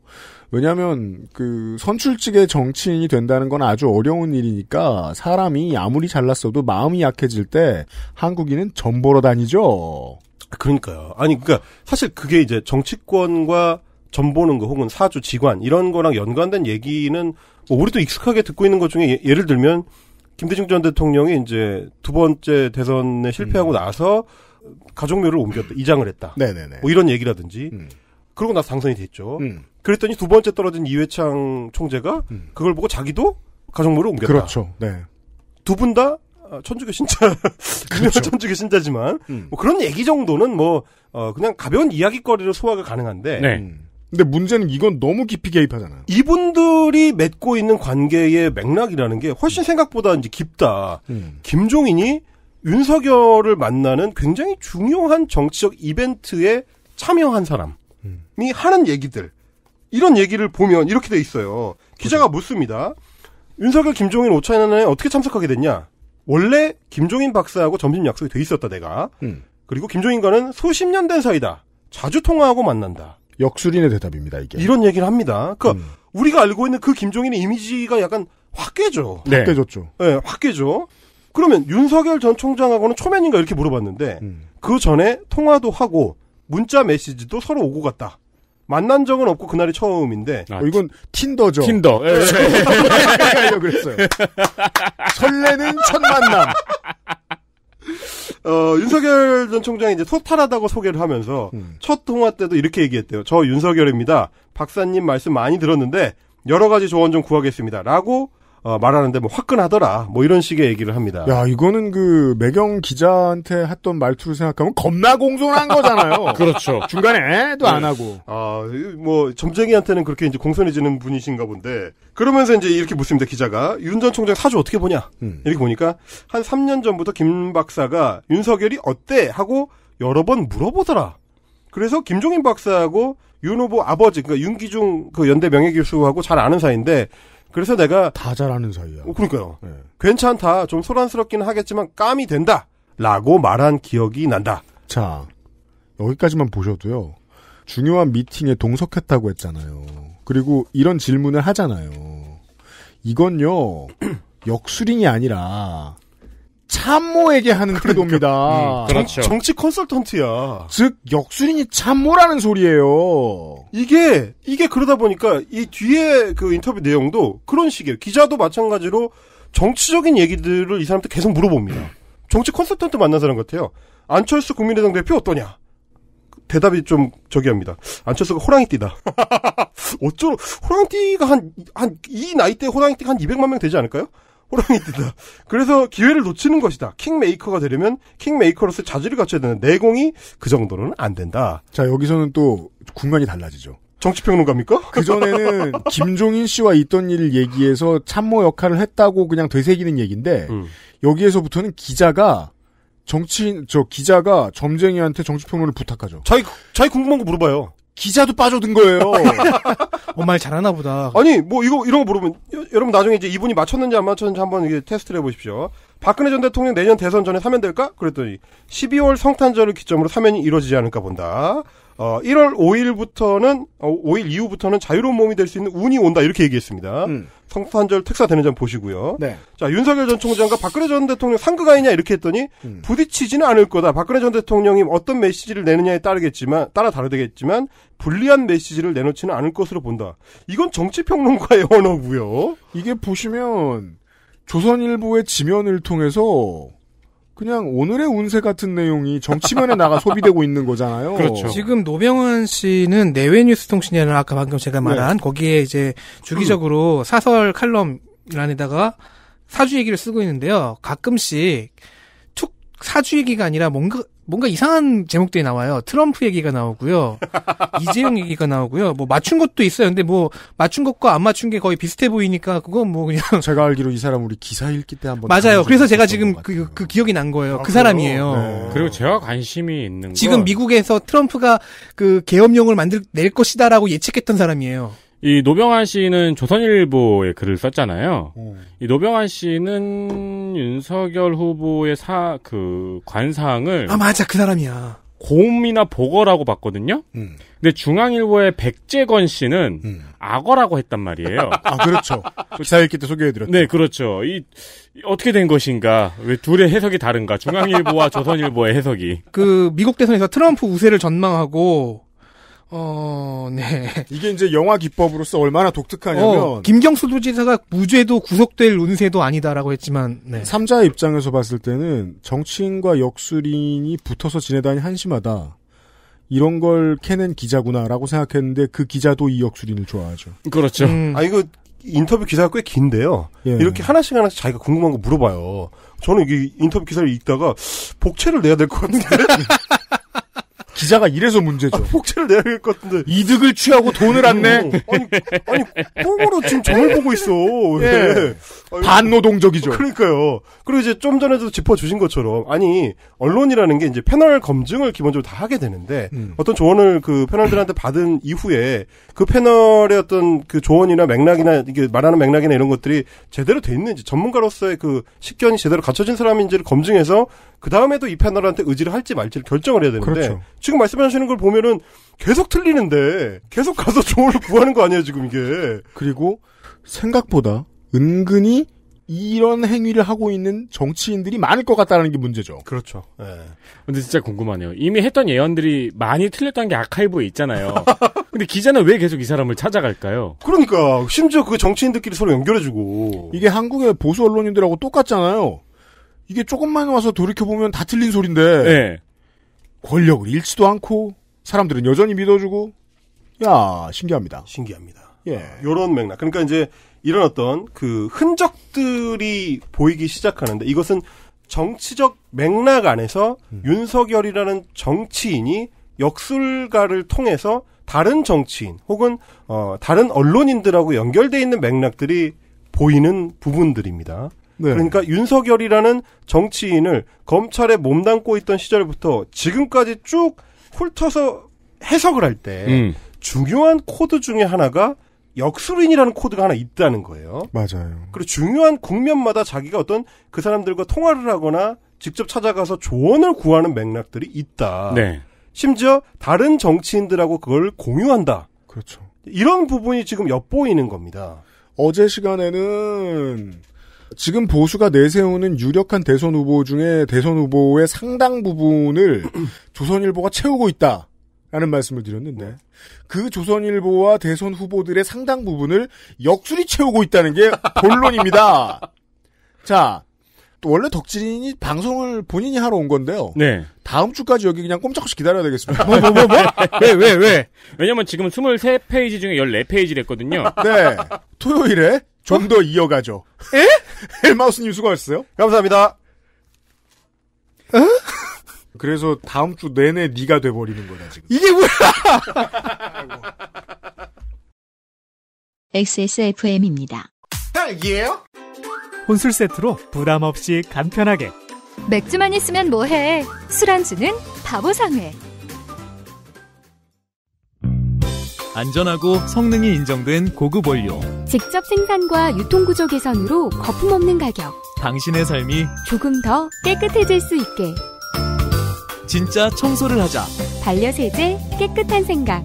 왜냐하면 그 선출직의 정치인이 된다는 건 아주 어려운 일이니까 사람이 아무리 잘났어도 마음이 약해질 때 한국인은 전보러 다니죠. 그러니까요. 아니 그러니까 사실 그게 이제 정치권과 전보는 거 혹은 사주 직관 이런 거랑 연관된 얘기는 뭐 우리도 익숙하게 듣고 있는 것 중에 예, 를 들면 김대중 전 대통령이 이제 두 번째 대선에 실패하고 음. 나서 가정묘를 옮겼다, 이장을 했다. 네네네. 뭐 이런 얘기라든지. 음. 그러고 나서 당선이 됐죠. 음. 그랬더니 두 번째 떨어진 이회창 총재가 음. 그걸 보고 자기도 가정묘를 옮겼다. 그렇죠. 네. 두 분다 어, 천주교 신자, 그렇죠. 천주교 신자지만 음. 뭐 그런 얘기 정도는 뭐 어, 그냥 가벼운 이야기거리로 소화가 가능한데. 네. 음. 근데 문제는 이건 너무 깊이 개입하잖아요. 이분들이 맺고 있는 관계의 맥락이라는 게 훨씬 음. 생각보다 이제 깊다. 음. 김종인이 윤석열을 만나는 굉장히 중요한 정치적 이벤트에 참여한 사람이 음. 하는 얘기들 이런 얘기를 보면 이렇게 돼 있어요. 기자가 그죠 묻습니다. 윤석열 김종인 오차연에 어떻게 참석하게 됐냐? 원래 김종인 박사하고 점심 약속이 돼 있었다 내가. 음. 그리고 김종인과는 수십 년 된 사이다. 자주 통화하고 만난다. 역술인의 대답입니다 이게. 이런 얘기를 합니다. 그러니까 음. 우리가 알고 있는 그 김종인의 이미지가 약간 확깨죠 네. 네. 확 깨졌죠. 네, 확깨죠 그러면 윤석열 전 총장하고는 초면인가 이렇게 물어봤는데 음. 그 전에 통화도 하고 문자 메시지도 서로 오고 갔다. 만난 적은 없고 그날이 처음인데 아, 어, 이건 틴더죠. 틴더. 예, 예. 그랬어요. 설레는 첫 만남. 어, 윤석열 전 총장이 이제 소탈하다고 소개를 하면서 음. 첫 통화 때도 이렇게 얘기했대요. 저 윤석열입니다. 박사님 말씀 많이 들었는데 여러 가지 조언 좀 구하겠습니다. 라고 어, 말하는데 뭐 화끈하더라. 뭐 이런 식의 얘기를 합니다. 야, 이거는 그 매경 기자한테 했던 말투를 생각하면 겁나 공손한 거잖아요. 그렇죠. 중간에 애도 네. 안 하고. 아, 뭐 점쟁이한테는 그렇게 이제 공손해지는 분이신가 본데. 그러면서 이제 이렇게 묻습니다. 기자가 윤 전 총장 사주 어떻게 보냐? 음. 이렇게 보니까 한 3년 전부터 김 박사가 윤석열이 어때 하고 여러 번 물어보더라. 그래서 김종인 박사하고 윤 후보 아버지, 그러니까 윤기중 그 연대 명예교수하고 잘 아는 사이인데 그래서 내가 다 잘하는 사이야. 어, 그러니까요. 네. 괜찮다. 좀 소란스럽기는 하겠지만 까미 된다. 라고 말한 기억이 난다. 자, 여기까지만 보셔도요. 중요한 미팅에 동석했다고 했잖아요. 그리고 이런 질문을 하잖아요. 이건요. 역술인이 아니라 참모에게 하는 그러니까, 태도입니다. 음, 그렇죠. 정, 치 컨설턴트야. 즉역순인이 참모라는 소리예요. 이게 이게 그러다 보니까 이 뒤에 그 인터뷰 내용도 그런 식이에요. 기자도 마찬가지로 정치적인 얘기들을 이 사람한테 계속 물어봅니다. 정치 컨설턴트 만난 사람 같아요. 안철수 국민의당 대표 어떠냐? 대답이 좀 저기 합니다. 안철수가 호랑이띠다. 어쩌 호랑이띠가 한 한 이 나이 때 호랑이띠가 한 200만 명 되지 않을까요? 호랑이 뜬다. 그래서 기회를 놓치는 것이다. 킹메이커가 되려면 킹메이커로서 자질을 갖춰야 되는 내공이 그 정도로는 안 된다. 자, 여기서는 또 국면이 달라지죠. 정치평론가입니까? 그전에는 김종인 씨와 있던 일을 얘기해서 참모 역할을 했다고 그냥 되새기는 얘기인데, 음. 여기에서부터는 기자가 정치인, 저 기자가 점쟁이한테 정치평론을 부탁하죠. 자기, 자기 궁금한 거 물어봐요. 기자도 빠져든 거예요. 엄마 어, 말 잘하나 보다. 아니, 뭐, 이거, 이런 거 물으면, 여, 러분 나중에 이제 이분이 맞췄는지 안 맞췄는지 한번 이게 테스트를 해보십시오. 박근혜 전 대통령 내년 대선 전에 사면 될까? 그랬더니, 12월 성탄절을 기점으로 사면이 이루어지지 않을까 본다. 어, 1월 5일부터는 어, 5일 이후부터는 자유로운 몸이 될 수 있는 운이 온다 이렇게 얘기했습니다. 음. 성탄절 특사 되는 점 보시고요. 네. 자 윤석열 전 총장과 박근혜 전 대통령 상극 아니냐 이렇게 했더니 음. 부딪히지는 않을 거다. 박근혜 전 대통령이 어떤 메시지를 내느냐에 따르겠지만 따라 다르겠지만 불리한 메시지를 내놓지는 않을 것으로 본다. 이건 정치 평론가의 언어고요. 이게 보시면 조선일보의 지면을 통해서 그냥 오늘의 운세 같은 내용이 정치면에 나가 소비되고 있는 거잖아요. 그렇죠. 지금 노병헌 씨는 내외 뉴스 통신이라는 아까 방금 제가 네. 말한 네. 거기에 이제 주기적으로 음. 사설 칼럼란에다가 사주 얘기를 쓰고 있는데요. 가끔씩 툭 사주 얘기가 아니라 뭔가 뭔가 이상한 제목들이 나와요. 트럼프 얘기가 나오고요. 이재용 얘기가 나오고요. 뭐 맞춘 것도 있어요. 근데 뭐 맞춘 것과 안 맞춘 게 거의 비슷해 보이니까 그건 뭐 그냥 제가 알기로 이 사람 우리 기사 읽기 때 한번 맞아요. 그래서 제가 지금 그, 그, 기억이 난 거예요. 아, 그 사람이에요. 네. 그리고 제가 관심이 있는 지금 미국에서 트럼프가 그 계엄령을 만들 낼 것이다라고 예측했던 사람이에요. 이 노병환 씨는 조선일보에 글을 썼잖아요. 음. 이 노병환 씨는 윤석열 후보의 사, 그, 관상을. 아, 맞아. 그 사람이야. 곰이나 보거라고 봤거든요. 음. 근데 중앙일보의 백재건 씨는 음. 악어라고 했단 말이에요. 아 그렇죠. 기사 읽기 때 소개해드렸죠. 네, 그렇죠. 이, 어떻게 된 것인가? 왜 둘의 해석이 다른가? 중앙일보와 조선일보의 해석이. 그 미국 대선에서 트럼프 우세를 전망하고 어, 네. 이게 이제 영화 기법으로서 얼마나 독특하냐면 어, 김경수 도지사가 무죄도 구속될 운세도 아니다라고 했지만 네. 삼자 입장에서 봤을 때는 정치인과 역술인이 붙어서 지내다니 한심하다. 이런 걸 캐낸 기자구나라고 생각했는데 그 기자도 이 역술인을 좋아하죠. 그렇죠. 음. 아 이거 인터뷰 기사가 꽤 긴데요. 예. 이렇게 하나씩 하나씩 자기가 궁금한 거 물어봐요. 저는 이게 인터뷰 기사를 읽다가 복채를 내야 될 것 같은데. 기자가 이래서 문제죠. 아, 폭제를 내야 될 같은데. 이득을 취하고 돈을 안 내? 어, 아니, 아니, 꽁으로 지금 점을 보고 있어. 예. 네. 반노동적이죠. 그러니까요. 그리고 이제 좀 전에도 짚어주신 것처럼, 아니, 언론이라는 게 이제 패널 검증을 기본적으로 다 하게 되는데, 음. 어떤 조언을 그 패널들한테 받은 이후에, 그 패널의 어떤 그 조언이나 맥락이나, 이게 말하는 맥락이나 이런 것들이 제대로 돼 있는지, 전문가로서의 그 식견이 제대로 갖춰진 사람인지를 검증해서, 그 다음에도 이 패널한테 의지를 할지 말지를 결정을 해야 되는데 그렇죠. 지금 말씀하시는 걸 보면은 계속 틀리는데 계속 가서 조언을 구하는 거 아니에요 지금 이게 그리고 생각보다 은근히 이런 행위를 하고 있는 정치인들이 많을 것 같다는 게 문제죠. 그렇죠. 예. 네. 근데 진짜 궁금하네요. 이미 했던 예언들이 많이 틀렸다는 게 아카이브에 있잖아요. 근데 기자는 왜 계속 이 사람을 찾아갈까요? 그러니까 심지어 그 정치인들끼리 서로 연결해주고 이게 한국의 보수 언론인들하고 똑같잖아요. 이게 조금만 와서 돌이켜보면 다 틀린 소린데 네. 권력을 잃지도 않고 사람들은 여전히 믿어주고 야 신기합니다. 신기합니다. 예, 요런 맥락. 그러니까 이제 이런 어떤 그 흔적들이 보이기 시작하는데 이것은 정치적 맥락 안에서 음. 윤석열이라는 정치인이 역술가를 통해서 다른 정치인 혹은 어, 다른 언론인들하고 연결돼 있는 맥락들이 보이는 부분들입니다. 네. 그러니까 윤석열이라는 정치인을 검찰에 몸담고 있던 시절부터 지금까지 쭉 훑어서 해석을 할때 음. 중요한 코드 중에 하나가 역술인이라는 코드가 하나 있다는 거예요. 맞아요. 그리고 중요한 국면마다 자기가 어떤 그 사람들과 통화를 하거나 직접 찾아가서 조언을 구하는 맥락들이 있다. 네. 심지어 다른 정치인들하고 그걸 공유한다. 그렇죠. 이런 부분이 지금 엿보이는 겁니다. 어제 시간에는 지금 보수가 내세우는 유력한 대선 후보 중에 대선 후보의 상당 부분을 조선일보가 채우고 있다. 라는 말씀을 드렸는데 그 조선일보와 대선 후보들의 상당 부분을 역술이 채우고 있다는 게 본론입니다. 자, 원래 덕진이 방송을 본인이 하러 온 건데요. 네. 다음 주까지 여기 그냥 꼼짝없이 기다려야 되겠습니다. 뭐, 뭐, 뭐, 뭐? 왜, 왜, 왜? 왜냐면 지금 23페이지 중에 14페이지를 했거든요. 네. 토요일에 좀더 어? 이어가죠. 에? 헬마우스님 수고하셨어요. 감사합니다. 에? 그래서 다음 주 내내 네가 돼버리는 거다 지금. 이게 뭐야? XSFM입니다. 딸기예요? 혼술 세트로 부담 없이 간편하게. 맥주만 있으면 뭐해? 술안주는 바보상회. 안전하고 성능이 인정된 고급 원료. 직접 생산과 유통구조 개선으로 거품 없는 가격. 당신의 삶이 조금 더 깨끗해질 수 있게. 진짜 청소를 하자. 반려세제 깨끗한 생각.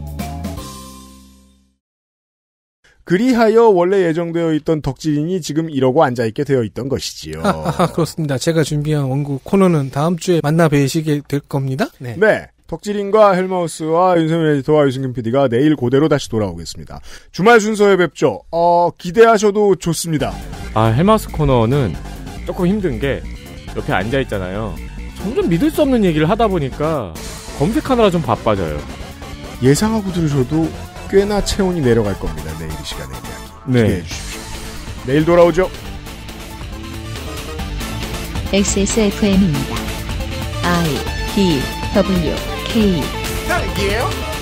그리하여 원래 예정되어 있던 덕질인이 지금 이러고 앉아있게 되어 있던 것이지요. 아, 아, 그렇습니다. 제가 준비한 원고 코너는 다음 주에 만나 뵈시게 될 겁니다. 네. 네. 덕질인과 헬마우스와 윤세민 에디터와 유승균 PD가 내일 고대로 다시 돌아오겠습니다. 주말 순서에 뵙죠. 어, 기대하셔도 좋습니다. 아, 헬마우스 코너는 조금 힘든 게 옆에 앉아있잖아요. 점점 믿을 수 없는 얘기를 하다 보니까 검색하느라 좀 바빠져요. 예상하고 들으셔도 꽤나 체온이 내려갈 겁니다. 내일 이 시간에 이야기. 네. 내일 돌아오죠. XSFM입니다. I D W key. Is that a